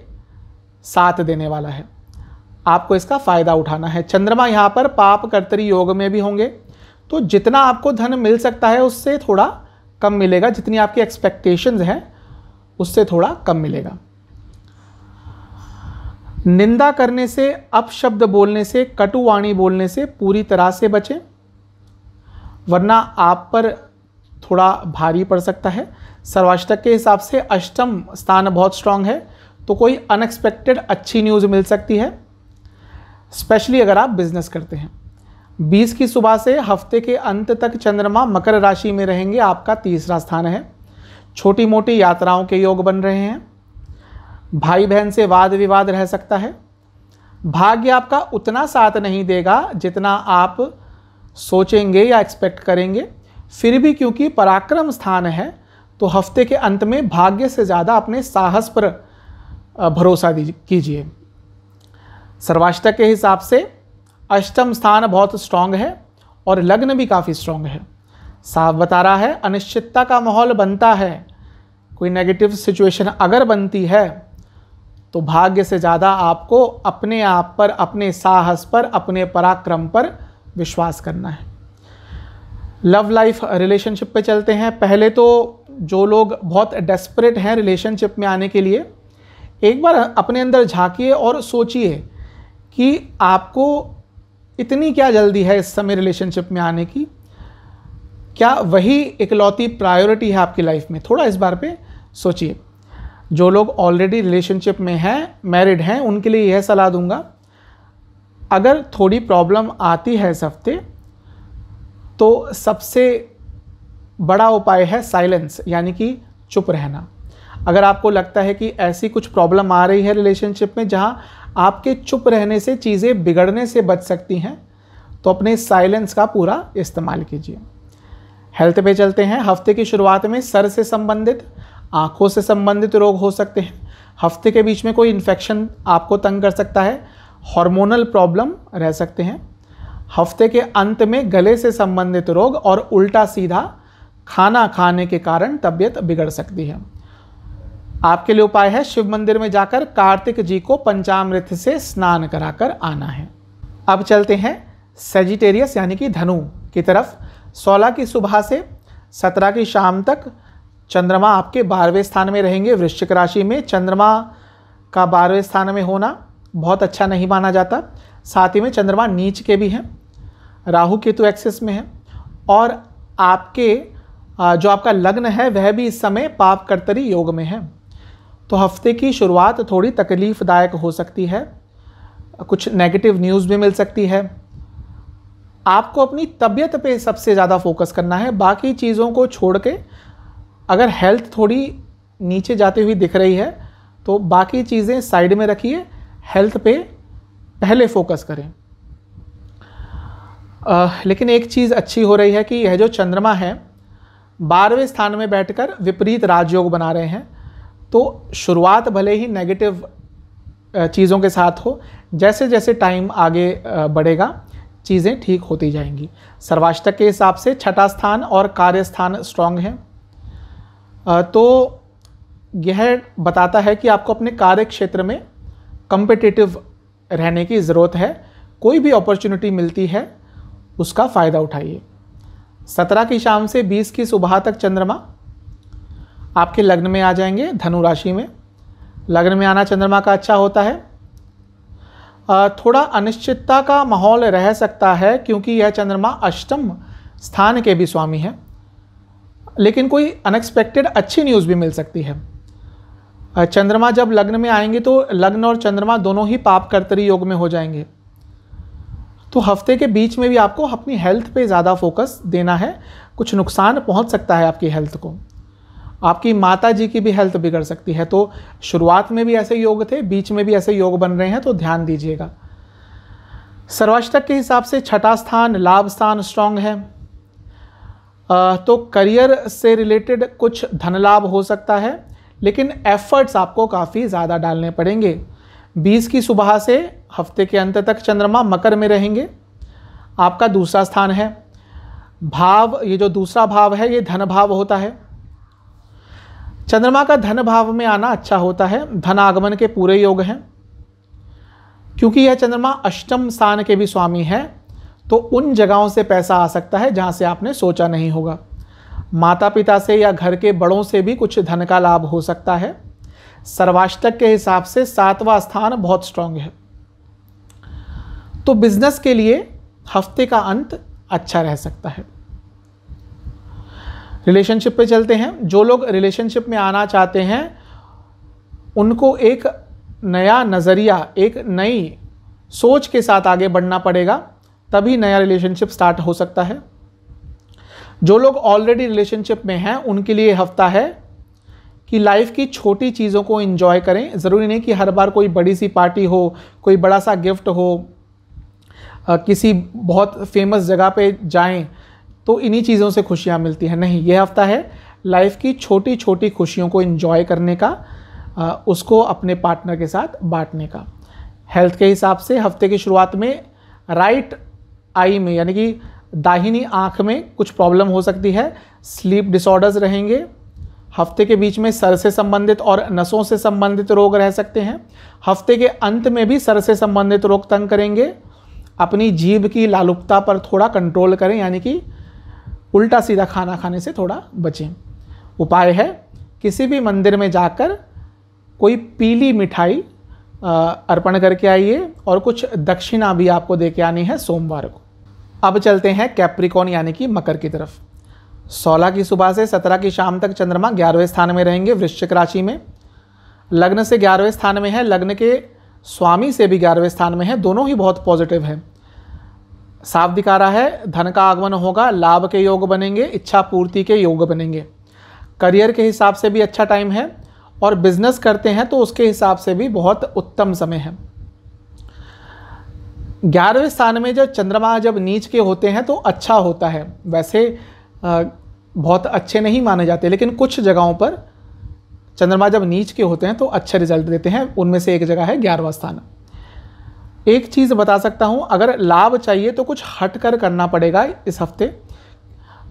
साथ देने वाला है आपको इसका फायदा उठाना है चंद्रमा यहाँ पर पाप कर्तरी योग में भी होंगे तो जितना आपको धन मिल सकता है उससे थोड़ा कम मिलेगा जितनी आपकी एक्सपेक्टेशंस हैं उससे थोड़ा कम मिलेगा निंदा करने से अपशब्द बोलने से कटुवाणी बोलने से पूरी तरह से बचें वरना आप पर थोड़ा भारी पड़ सकता है सर्वाष्टक के हिसाब से अष्टम स्थान बहुत स्ट्रांग है तो कोई अनएक्सपेक्टेड अच्छी न्यूज़ मिल सकती है स्पेशली अगर आप बिजनेस करते हैं बीस की सुबह से हफ्ते के अंत तक चंद्रमा मकर राशि में रहेंगे आपका तीसरा स्थान है छोटी मोटी यात्राओं के योग बन रहे हैं भाई बहन से वाद विवाद रह सकता है भाग्य आपका उतना साथ नहीं देगा जितना आप सोचेंगे या एक्सपेक्ट करेंगे फिर भी क्योंकि पराक्रम स्थान है तो हफ्ते के अंत में भाग्य से ज़्यादा अपने साहस पर भरोसा कीजिए सर्वाष्टक के हिसाब से अष्टम स्थान बहुत स्ट्रांग है और लग्न भी काफ़ी स्ट्रांग है साफ बता रहा है अनिश्चितता का माहौल बनता है कोई नेगेटिव सिचुएशन अगर बनती है तो भाग्य से ज़्यादा आपको अपने आप पर अपने साहस पर अपने पराक्रम पर विश्वास करना है लव लाइफ रिलेशनशिप पे चलते हैं पहले तो जो लोग बहुत डेस्परेट हैं रिलेशनशिप में आने के लिए एक बार अपने अंदर झांकिए और सोचिए कि आपको इतनी क्या जल्दी है इस समय रिलेशनशिप में आने की क्या वही इकलौती प्रायोरिटी है आपकी लाइफ में थोड़ा इस बार पे सोचिए जो लोग ऑलरेडी रिलेशनशिप में हैं मैरिड हैं उनके लिए यह सलाह दूंगा अगर थोड़ी प्रॉब्लम आती है इस हफ्ते तो सबसे बड़ा उपाय है साइलेंस यानी कि चुप रहना अगर आपको लगता है कि ऐसी कुछ प्रॉब्लम आ रही है रिलेशनशिप में जहाँ आपके चुप रहने से चीज़ें बिगड़ने से बच सकती हैं तो अपने साइलेंस का पूरा इस्तेमाल कीजिए हेल्थ पे चलते हैं हफ्ते की शुरुआत में सर से संबंधित आँखों से संबंधित रोग हो सकते हैं हफ्ते के बीच में कोई इन्फेक्शन आपको तंग कर सकता है हार्मोनल प्रॉब्लम रह सकते हैं हफ्ते के अंत में गले से संबंधित रोग और उल्टा सीधा खाना खाने के कारण तबीयत बिगड़ सकती है आपके लिए उपाय है शिव मंदिर में जाकर कार्तिक जी को पंचामृत से स्नान कराकर आना है अब चलते हैं सेजिटेरियस यानी कि धनु की तरफ 16 की सुबह से 17 की शाम तक चंद्रमा आपके बारहवें स्थान में रहेंगे वृश्चिक राशि में चंद्रमा का बारहवें स्थान में होना बहुत अच्छा नहीं माना जाता साथ ही में चंद्रमा नीच के भी हैं राहु केतु एक्सेस में है और आपके जो आपका लग्न है वह भी इस समय पाप कर्तरी योग में है तो हफ्ते की शुरुआत थोड़ी तकलीफ़दायक हो सकती है कुछ नेगेटिव न्यूज़ भी मिल सकती है आपको अपनी तबीयत पे सबसे ज़्यादा फोकस करना है बाकी चीज़ों को छोड़ के अगर हेल्थ थोड़ी नीचे जाती हुई दिख रही है तो बाकी चीज़ें साइड में रखिए हेल्थ पे पहले फोकस करें आ, लेकिन एक चीज़ अच्छी हो रही है कि यह जो चंद्रमा है बारहवें स्थान में बैठकर विपरीत राजयोग बना रहे हैं तो शुरुआत भले ही नेगेटिव चीज़ों के साथ हो जैसे जैसे टाइम आगे बढ़ेगा चीज़ें ठीक होती जाएंगी सर्वाष्टक के हिसाब से छठा स्थान और कार्य स्थान स्ट्रांग है तो यह बताता है कि आपको अपने कार्य क्षेत्र में कम्पिटिटिव रहने की ज़रूरत है कोई भी अपॉर्चुनिटी मिलती है उसका फ़ायदा उठाइए सत्रह की शाम से बीस की सुबह तक चंद्रमा आपके लग्न में आ जाएंगे धनु राशि में लग्न में आना चंद्रमा का अच्छा होता है थोड़ा अनिश्चितता का माहौल रह सकता है क्योंकि यह चंद्रमा अष्टम स्थान के भी स्वामी है लेकिन कोई अनएक्सपेक्टेड अच्छी न्यूज़ भी मिल सकती है चंद्रमा जब लग्न में आएंगे तो लग्न और चंद्रमा दोनों ही पाप कर्तरी योग में हो जाएंगे तो हफ्ते के बीच में भी आपको अपनी हेल्थ पे ज़्यादा फोकस देना है कुछ नुकसान पहुंच सकता है आपकी हेल्थ को आपकी माता जी की भी हेल्थ बिगड़ सकती है तो शुरुआत में भी ऐसे योग थे बीच में भी ऐसे योग बन रहे हैं तो ध्यान दीजिएगा सर्वाष्टक के हिसाब से छठा स्थान लाभ स्थान स्ट्रांग है तो करियर से रिलेटेड कुछ धन लाभ हो सकता है लेकिन एफर्ट्स आपको काफ़ी ज़्यादा डालने पड़ेंगे बीस की सुबह से हफ्ते के अंत तक चंद्रमा मकर में रहेंगे आपका दूसरा स्थान है भाव ये जो दूसरा भाव है ये धन भाव होता है चंद्रमा का धन भाव में आना अच्छा होता है धनागमन के पूरे योग हैं क्योंकि यह चंद्रमा अष्टम स्थान के भी स्वामी है तो उन जगहों से पैसा आ सकता है जहाँ से आपने सोचा नहीं होगा माता पिता से या घर के बड़ों से भी कुछ धन का लाभ हो सकता है सर्वाष्टक के हिसाब से सातवां स्थान बहुत स्ट्रांग है तो बिजनेस के लिए हफ्ते का अंत अच्छा रह सकता है रिलेशनशिप पे चलते हैं जो लोग रिलेशनशिप में आना चाहते हैं उनको एक नया नज़रिया एक नई सोच के साथ आगे बढ़ना पड़ेगा तभी नया रिलेशनशिप स्टार्ट हो सकता है जो लोग ऑलरेडी रिलेशनशिप में हैं उनके लिए हफ्ता है कि लाइफ की छोटी चीज़ों को इन्जॉय करें ज़रूरी नहीं कि हर बार कोई बड़ी सी पार्टी हो कोई बड़ा सा गिफ्ट हो किसी बहुत फेमस जगह पे जाएं तो इन्हीं चीज़ों से खुशियाँ मिलती हैं नहीं ये हफ्ता है लाइफ की छोटी छोटी खुशियों को इन्जॉय करने का उसको अपने पार्टनर के साथ बांटने का हेल्थ के हिसाब से हफ्ते की शुरुआत में राइट आई में यानी कि दाहिनी आँख में कुछ प्रॉब्लम हो सकती है स्लीप डिसऑर्डर्स रहेंगे हफ्ते के बीच में सर से संबंधित और नसों से संबंधित रोग रह सकते हैं हफ्ते के अंत में भी सर से संबंधित रोग तंग करेंगे अपनी जीभ की लालुपता पर थोड़ा कंट्रोल करें यानी कि उल्टा सीधा खाना खाने से थोड़ा बचें उपाय है किसी भी मंदिर में जाकर कोई पीली मिठाई अर्पण करके आइए और कुछ दक्षिणा भी आपको दे के आनी है सोमवार को अब चलते हैं कैप्रिकॉन यानी कि मकर की तरफ सोलह की सुबह से सत्रह की शाम तक चंद्रमा ग्यारहवें स्थान में रहेंगे वृश्चिक राशि में लग्न से ग्यारहवें स्थान में है लग्न के स्वामी से भी ग्यारहवें स्थान में है दोनों ही बहुत पॉजिटिव हैं साफ दिखा रहा है धन का आगमन होगा लाभ के योग बनेंगे इच्छा पूर्ति के योग बनेंगे करियर के हिसाब से भी अच्छा टाइम है और बिजनेस करते हैं तो उसके हिसाब से भी बहुत उत्तम समय है ग्यारहवें स्थान में जब चंद्रमा जब नीच के होते हैं तो अच्छा होता है वैसे बहुत अच्छे नहीं माने जाते लेकिन कुछ जगहों पर चंद्रमा जब नीच के होते हैं तो अच्छे रिजल्ट देते हैं उनमें से एक जगह है ग्यारहवा स्थान एक चीज़ बता सकता हूँ अगर लाभ चाहिए तो कुछ हट कर करना पड़ेगा इस हफ्ते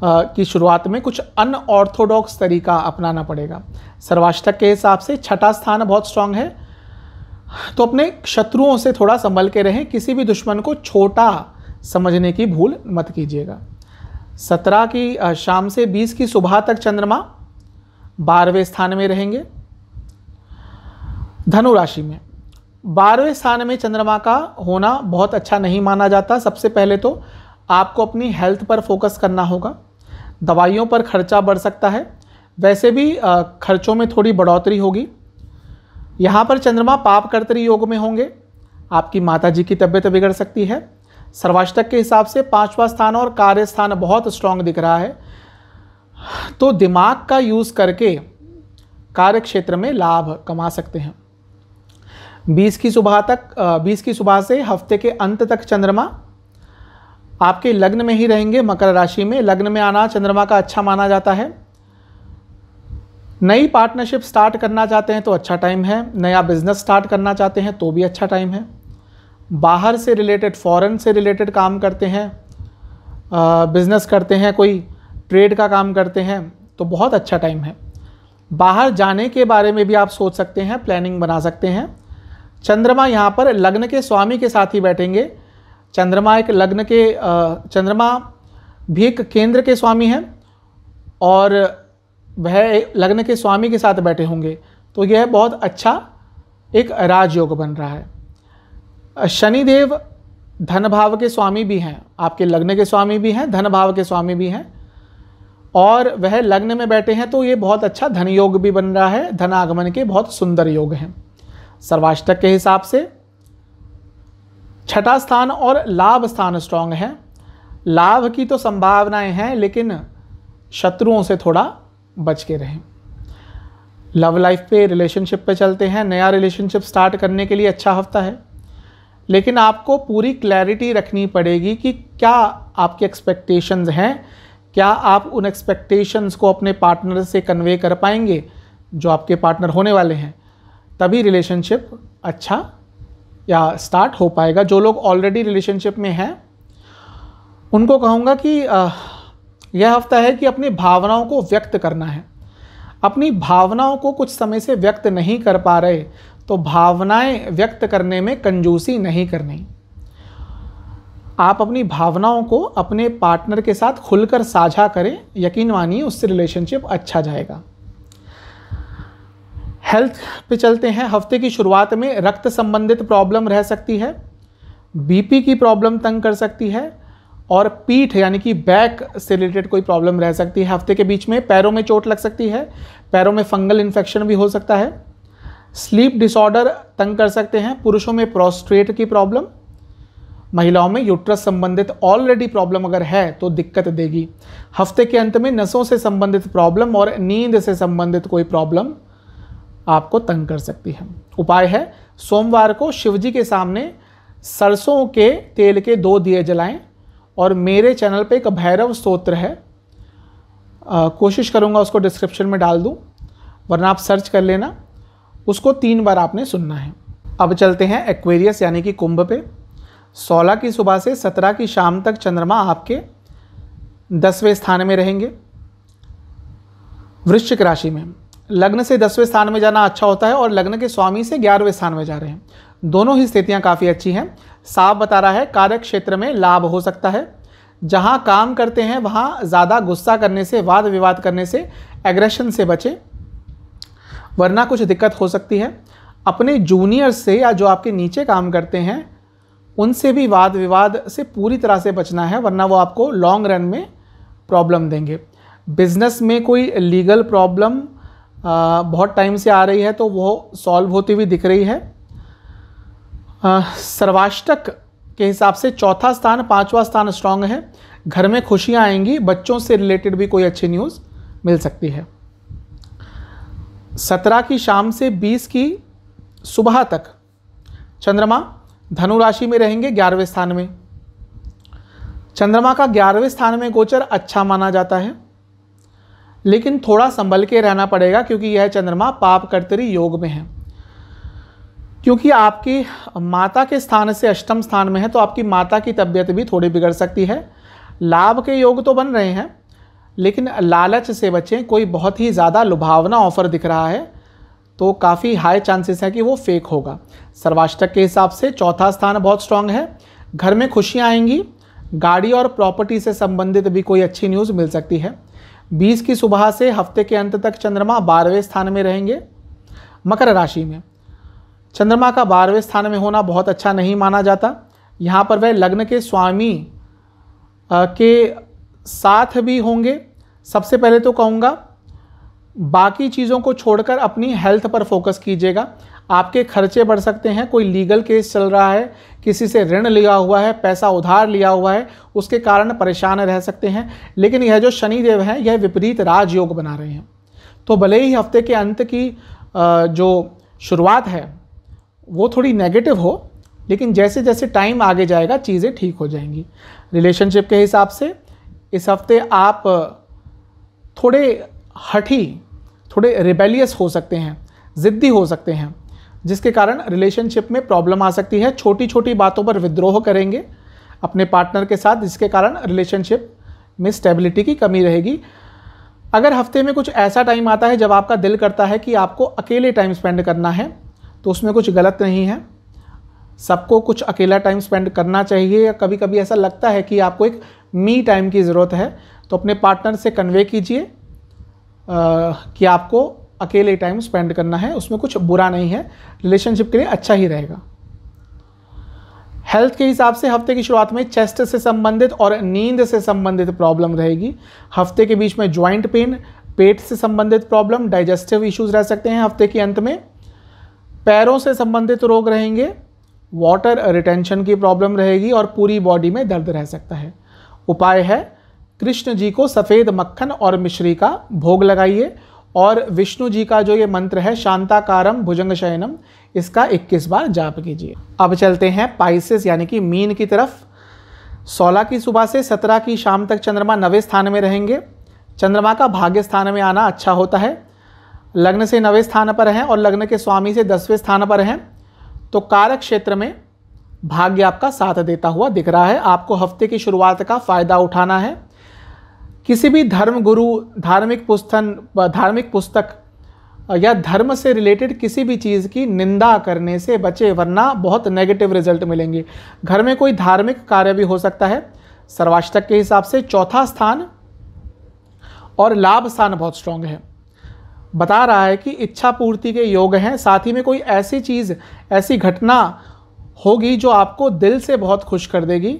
की शुरुआत में कुछ अनऑर्थोडॉक्स तरीका अपनाना पड़ेगा सर्वाष्टक के हिसाब से छठा स्थान बहुत स्ट्रांग है तो अपने शत्रुओं से थोड़ा संभल के रहें किसी भी दुश्मन को छोटा समझने की भूल मत कीजिएगा सत्रह की शाम से बीस की सुबह तक चंद्रमा बारहवें स्थान में रहेंगे धनु राशि में बारहवें स्थान में चंद्रमा का होना बहुत अच्छा नहीं माना जाता सबसे पहले तो आपको अपनी हेल्थ पर फोकस करना होगा दवाइयों पर खर्चा बढ़ सकता है वैसे भी खर्चों में थोड़ी बढ़ोतरी होगी यहाँ पर चंद्रमा पापकर्तरी योग में होंगे आपकी माता जी की तबीयत बिगड़ सकती है सर्वाष्टक के हिसाब से पाँचवा स्थान और कार्य स्थान बहुत स्ट्रांग दिख रहा है तो दिमाग का यूज़ करके कार्य क्षेत्र में लाभ कमा सकते हैं बीस की सुबह तक बीस की सुबह से हफ्ते के अंत तक चंद्रमा आपके लग्न में ही रहेंगे मकर राशि में लग्न में आना चंद्रमा का अच्छा माना जाता है नई पार्टनरशिप स्टार्ट करना चाहते हैं तो अच्छा टाइम है नया बिजनेस स्टार्ट करना चाहते हैं तो भी अच्छा टाइम है बाहर से रिलेटेड फॉरेन से रिलेटेड काम करते हैं बिजनेस करते हैं कोई ट्रेड का काम करते हैं तो बहुत अच्छा टाइम है बाहर जाने के बारे में भी आप सोच सकते हैं प्लानिंग बना सकते हैं चंद्रमा यहाँ पर लग्न के स्वामी के साथ ही बैठेंगे चंद्रमा एक लग्न के चंद्रमा भी एक केंद्र के स्वामी हैं और वह लग्न के स्वामी के साथ बैठे होंगे तो यह बहुत अच्छा एक राजयोग बन रहा है शनिदेव धन भाव के स्वामी भी हैं आपके लग्न के स्वामी भी हैं धन भाव के स्वामी भी हैं और वह लग्न में बैठे हैं तो ये बहुत अच्छा धन योग भी बन रहा है धन आगमन के बहुत सुंदर योग हैं सर्वाष्टक के हिसाब से छठा स्थान और लाभ स्थान स्ट्रांग है लाभ की तो संभावनाएं हैं लेकिन शत्रुओं से थोड़ा बच के रहें लव लाइफ पे रिलेशनशिप पे चलते हैं नया रिलेशनशिप स्टार्ट करने के लिए अच्छा हफ्ता है लेकिन आपको पूरी क्लैरिटी रखनी पड़ेगी कि क्या आपके एक्सपेक्टेशंस हैं क्या आप उन एक्सपेक्टेशंस को अपने पार्टनर से कन्वे कर पाएंगे जो आपके पार्टनर होने वाले हैं तभी रिलेशनशिप अच्छा या स्टार्ट हो पाएगा जो लोग ऑलरेडी रिलेशनशिप में हैं उनको कहूँगा कि यह हफ्ता है कि अपनी भावनाओं को व्यक्त करना है अपनी भावनाओं को कुछ समय से व्यक्त नहीं कर पा रहे तो भावनाएं व्यक्त करने में कंजूसी नहीं करनी आप अपनी भावनाओं को अपने पार्टनर के साथ खुलकर साझा करें यकीन मानिए उससे रिलेशनशिप अच्छा जाएगा हेल्थ पे चलते हैं हफ्ते की शुरुआत में रक्त संबंधित प्रॉब्लम रह सकती है बीपी की प्रॉब्लम तंग कर सकती है और पीठ यानी कि बैक से रिलेटेड कोई प्रॉब्लम रह सकती है हफ्ते के बीच में पैरों में चोट लग सकती है पैरों में फंगल इन्फेक्शन भी हो सकता है स्लीप डिसऑर्डर तंग कर सकते हैं पुरुषों में प्रोस्ट्रेट की प्रॉब्लम महिलाओं में यूट्रस संबंधित ऑलरेडी प्रॉब्लम अगर है तो दिक्कत देगी हफ्ते के अंत में नसों से संबंधित प्रॉब्लम और नींद से संबंधित कोई प्रॉब्लम आपको तंग कर सकती है उपाय है सोमवार को शिवजी के सामने सरसों के तेल के दो दिए जलाएं और मेरे चैनल पे एक भैरव स्त्रोत्र है आ, कोशिश करूँगा उसको डिस्क्रिप्शन में डाल दूँ वरना आप सर्च कर लेना उसको तीन बार आपने सुनना है अब चलते हैं एक्वेरियस यानी कि कुंभ पे 16 की सुबह से 17 की शाम तक चंद्रमा आपके दसवें स्थान में रहेंगे वृश्चिक राशि में लग्न से दसवें स्थान में जाना अच्छा होता है और लग्न के स्वामी से ग्यारहवें स्थान में जा रहे हैं दोनों ही स्थितियाँ काफ़ी अच्छी हैं साफ बता रहा है कार्य क्षेत्र में लाभ हो सकता है जहाँ काम करते हैं वहाँ ज़्यादा गुस्सा करने से वाद विवाद करने से एग्रेशन से बचें वरना कुछ दिक्कत हो सकती है अपने जूनियर से या जो आपके नीचे काम करते हैं उनसे भी वाद विवाद से पूरी तरह से बचना है वरना वो आपको लॉन्ग रन में प्रॉब्लम देंगे बिजनेस में कोई लीगल प्रॉब्लम बहुत टाइम से आ रही है तो वो सॉल्व होती हुई दिख रही है सर्वाष्टक के हिसाब से चौथा स्थान पांचवा स्थान स्ट्रांग है घर में खुशियां आएंगी बच्चों से रिलेटेड भी कोई अच्छी न्यूज़ मिल सकती है सत्रह की शाम से बीस की सुबह तक चंद्रमा धनु राशि में रहेंगे ग्यारहवें स्थान में चंद्रमा का ग्यारहवें स्थान में गोचर अच्छा माना जाता है लेकिन थोड़ा संभल के रहना पड़ेगा क्योंकि यह चंद्रमा पाप कर्तरी योग में है क्योंकि आपकी माता के स्थान से अष्टम स्थान में है तो आपकी माता की तबीयत भी थोड़ी बिगड़ सकती है लाभ के योग तो बन रहे हैं लेकिन लालच से बचें कोई बहुत ही ज़्यादा लुभावना ऑफर दिख रहा है तो काफ़ी हाई चांसेस हैं कि वो फेक होगा सर्वाष्टक के हिसाब से चौथा स्थान बहुत स्ट्रांग है घर में खुशियाँ आएंगी गाड़ी और प्रॉपर्टी से संबंधित भी कोई अच्छी न्यूज़ मिल सकती है बीस की सुबह से हफ्ते के अंत तक चंद्रमा बारहवें स्थान में रहेंगे मकर राशि में चंद्रमा का बारहवें स्थान में होना बहुत अच्छा नहीं माना जाता यहाँ पर वह लग्न के स्वामी के साथ भी होंगे सबसे पहले तो कहूँगा बाकी चीज़ों को छोड़कर अपनी हेल्थ पर फोकस कीजिएगा आपके खर्चे बढ़ सकते हैं कोई लीगल केस चल रहा है किसी से ऋण लिया हुआ है पैसा उधार लिया हुआ है उसके कारण परेशान रह सकते हैं लेकिन यह जो शनिदेव हैं यह विपरीत राजयोग बना रहे हैं तो भले ही हफ्ते के अंत की जो शुरुआत है वो थोड़ी नेगेटिव हो लेकिन जैसे जैसे टाइम आगे जाएगा चीज़ें ठीक हो जाएंगी रिलेशनशिप के हिसाब से इस हफ्ते आप थोड़े हठी थोड़े रिबेलियस हो सकते हैं ज़िद्दी हो सकते हैं जिसके कारण रिलेशनशिप में प्रॉब्लम आ सकती है छोटी छोटी बातों पर विद्रोह करेंगे अपने पार्टनर के साथ जिसके कारण रिलेशनशिप में स्टेबिलिटी की कमी रहेगी अगर हफ्ते में कुछ ऐसा टाइम आता है जब आपका दिल करता है कि आपको अकेले टाइम स्पेंड करना है तो उसमें कुछ गलत नहीं है सबको कुछ अकेला टाइम स्पेंड करना चाहिए या कभी कभी ऐसा लगता है कि आपको एक मी टाइम की ज़रूरत है तो अपने पार्टनर से कन्वे कीजिए कि आपको अकेले टाइम स्पेंड करना है उसमें कुछ बुरा नहीं है रिलेशनशिप के लिए अच्छा ही रहेगा हेल्थ के हिसाब से हफ्ते की शुरुआत में चेस्ट से संबंधित और नींद से संबंधित प्रॉब्लम रहेगी हफ्ते के बीच में ज्वाइंट पेन पेट से संबंधित प्रॉब्लम डाइजेस्टिव इश्यूज रह सकते हैं हफ्ते के अंत में पैरों से संबंधित रोग रहेंगे वाटर रिटेंशन की प्रॉब्लम रहेगी और पूरी बॉडी में दर्द रह सकता है उपाय है कृष्ण जी को सफ़ेद मक्खन और मिश्री का भोग लगाइए और विष्णु जी का जो ये मंत्र है शांताकारम भुजंग शयनम इसका 21 बार जाप कीजिए अब चलते हैं पाइसिस यानी कि मीन की तरफ 16 की सुबह से 17 की शाम तक चंद्रमा नवे स्थान में रहेंगे चंद्रमा का भाग्य स्थान में आना अच्छा होता है लग्न से नवे स्थान पर हैं और लग्न के स्वामी से दसवें स्थान पर हैं तो कारक क्षेत्र में भाग्य आपका साथ देता हुआ दिख रहा है आपको हफ्ते की शुरुआत का फ़ायदा उठाना है किसी भी धर्म गुरु धार्मिक पुस्तन धार्मिक पुस्तक या धर्म से रिलेटेड किसी भी चीज़ की निंदा करने से बचे वरना बहुत नेगेटिव रिजल्ट मिलेंगे घर में कोई धार्मिक कार्य भी हो सकता है सर्वाष्टक के हिसाब से चौथा स्थान और लाभ स्थान बहुत स्ट्रांग है बता रहा है कि इच्छा पूर्ति के योग हैं साथ ही में कोई ऐसी चीज़ ऐसी घटना होगी जो आपको दिल से बहुत खुश कर देगी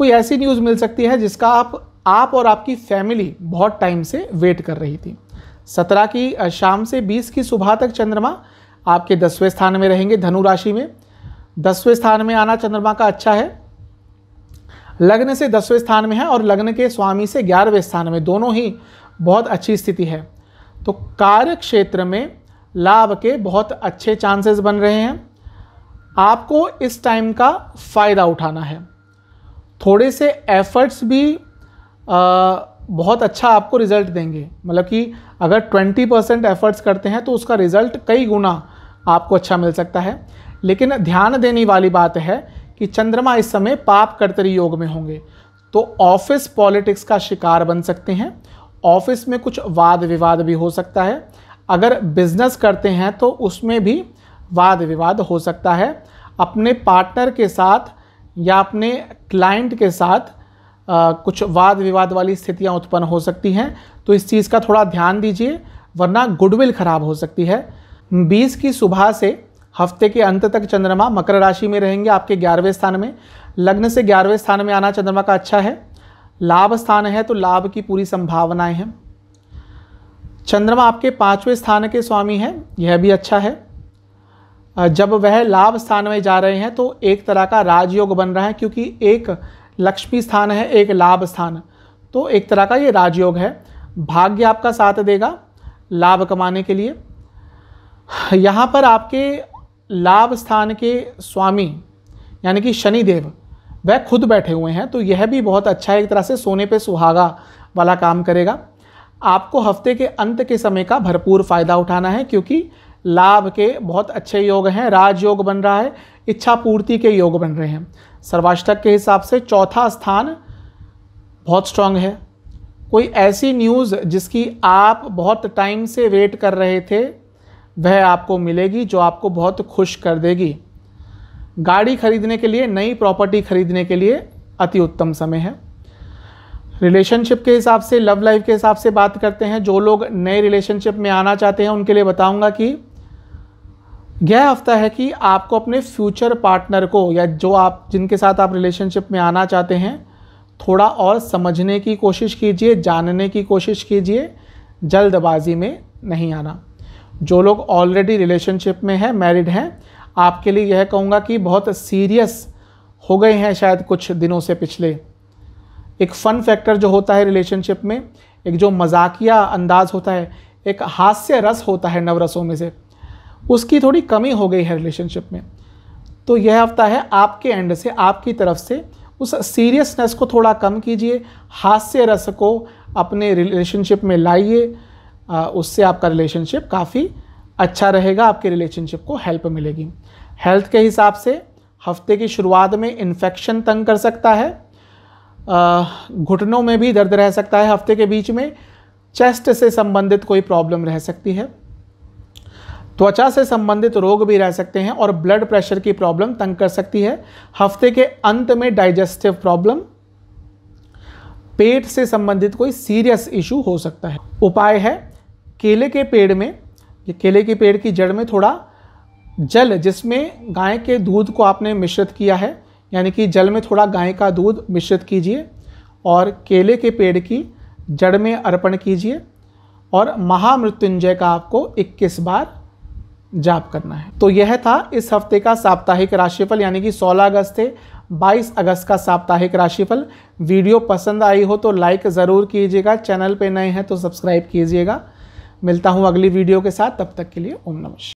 कोई ऐसी न्यूज़ मिल सकती है जिसका आप आप और आपकी फैमिली बहुत टाइम से वेट कर रही थी सत्रह की शाम से बीस की सुबह तक चंद्रमा आपके दसवें स्थान में रहेंगे धनु राशि में दसवें स्थान में आना चंद्रमा का अच्छा है लग्न से दसवें स्थान में है और लग्न के स्वामी से ग्यारहवें स्थान में दोनों ही बहुत अच्छी स्थिति है तो कार्य क्षेत्र में लाभ के बहुत अच्छे चांसेस बन रहे हैं आपको इस टाइम का फ़ायदा उठाना है थोड़े से एफर्ट्स भी बहुत अच्छा आपको रिज़ल्ट देंगे मतलब कि अगर 20 परसेंट एफर्ट्स करते हैं तो उसका रिज़ल्ट कई गुना आपको अच्छा मिल सकता है लेकिन ध्यान देने वाली बात है कि चंद्रमा इस समय पाप कर्तरी योग में होंगे तो ऑफिस पॉलिटिक्स का शिकार बन सकते हैं ऑफिस में कुछ वाद विवाद भी हो सकता है अगर बिजनेस करते हैं तो उसमें भी वाद विवाद हो सकता है अपने पार्टनर के साथ या अपने क्लाइंट के साथ आ, कुछ वाद विवाद वाली स्थितियाँ उत्पन्न हो सकती हैं तो इस चीज़ का थोड़ा ध्यान दीजिए वरना गुडविल खराब हो सकती है बीस की सुबह से हफ्ते के अंत तक चंद्रमा मकर राशि में रहेंगे आपके ग्यारहवें स्थान में लग्न से ग्यारहवें स्थान में आना चंद्रमा का अच्छा है लाभ स्थान है तो लाभ की पूरी संभावनाएं हैं चंद्रमा आपके पाँचवें स्थान के स्वामी हैं यह भी अच्छा है जब वह लाभ स्थान में जा रहे हैं तो एक तरह का राजयोग बन रहा है क्योंकि एक लक्ष्मी स्थान है एक लाभ स्थान तो एक तरह का ये राजयोग है भाग्य आपका साथ देगा लाभ कमाने के लिए यहाँ पर आपके लाभ स्थान के स्वामी यानी कि शनिदेव वह खुद बैठे हुए हैं तो यह भी बहुत अच्छा है एक तरह से सोने पे सुहागा वाला काम करेगा आपको हफ्ते के अंत के समय का भरपूर फ़ायदा उठाना है क्योंकि लाभ के बहुत अच्छे योग हैं राजयोग बन रहा है इच्छा पूर्ति के योग बन रहे हैं सर्वाष्टक के हिसाब से चौथा स्थान बहुत स्ट्रांग है कोई ऐसी न्यूज़ जिसकी आप बहुत टाइम से वेट कर रहे थे वह आपको मिलेगी जो आपको बहुत खुश कर देगी गाड़ी खरीदने के लिए नई प्रॉपर्टी खरीदने के लिए अति उत्तम समय है रिलेशनशिप के हिसाब से लव लाइफ के हिसाब से बात करते हैं जो लोग नए रिलेशनशिप में आना चाहते हैं उनके लिए बताऊंगा कि यह हफ्ता है कि आपको अपने फ्यूचर पार्टनर को या जो आप जिनके साथ आप रिलेशनशिप में आना चाहते हैं थोड़ा और समझने की कोशिश कीजिए जानने की कोशिश कीजिए जल्दबाजी में नहीं आना जो लोग ऑलरेडी रिलेशनशिप में हैं मैरिड हैं आपके लिए यह कहूँगा कि बहुत सीरियस हो गए हैं शायद कुछ दिनों से पिछले एक फ़न फैक्टर जो होता है रिलेशनशिप में एक जो मजाकिया अंदाज होता है एक हास्य रस होता है नवरसों में से उसकी थोड़ी कमी हो गई है रिलेशनशिप में तो यह हफ्ता है आपके एंड से आपकी तरफ से उस सीरियसनेस को थोड़ा कम कीजिए हास्य रस को अपने रिलेशनशिप में लाइए उससे आपका रिलेशनशिप काफ़ी अच्छा रहेगा आपके रिलेशनशिप को हेल्प मिलेगी हेल्थ के हिसाब से हफ्ते की शुरुआत में इन्फेक्शन तंग कर सकता है घुटनों में भी दर्द रह सकता है हफ्ते के बीच में चेस्ट से संबंधित कोई प्रॉब्लम रह सकती है त्वचा से संबंधित रोग भी रह सकते हैं और ब्लड प्रेशर की प्रॉब्लम तंग कर सकती है हफ्ते के अंत में डाइजेस्टिव प्रॉब्लम पेट से संबंधित कोई सीरियस इशू हो सकता है उपाय है केले के पेड़ में केले के पेड़ की जड़ में थोड़ा जल जिसमें गाय के दूध को आपने मिश्रित किया है यानी कि जल में थोड़ा गाय का दूध मिश्रित कीजिए और केले के पेड़ की जड़ में अर्पण कीजिए और महामृत्युंजय का आपको 21 बार जाप करना है तो यह था इस हफ्ते का साप्ताहिक राशिफल यानी कि 16 अगस्त से 22 अगस्त का साप्ताहिक राशिफल वीडियो पसंद आई हो तो लाइक ज़रूर कीजिएगा चैनल पे नए हैं तो सब्सक्राइब कीजिएगा मिलता हूँ अगली वीडियो के साथ तब तक के लिए ओम नमस्कार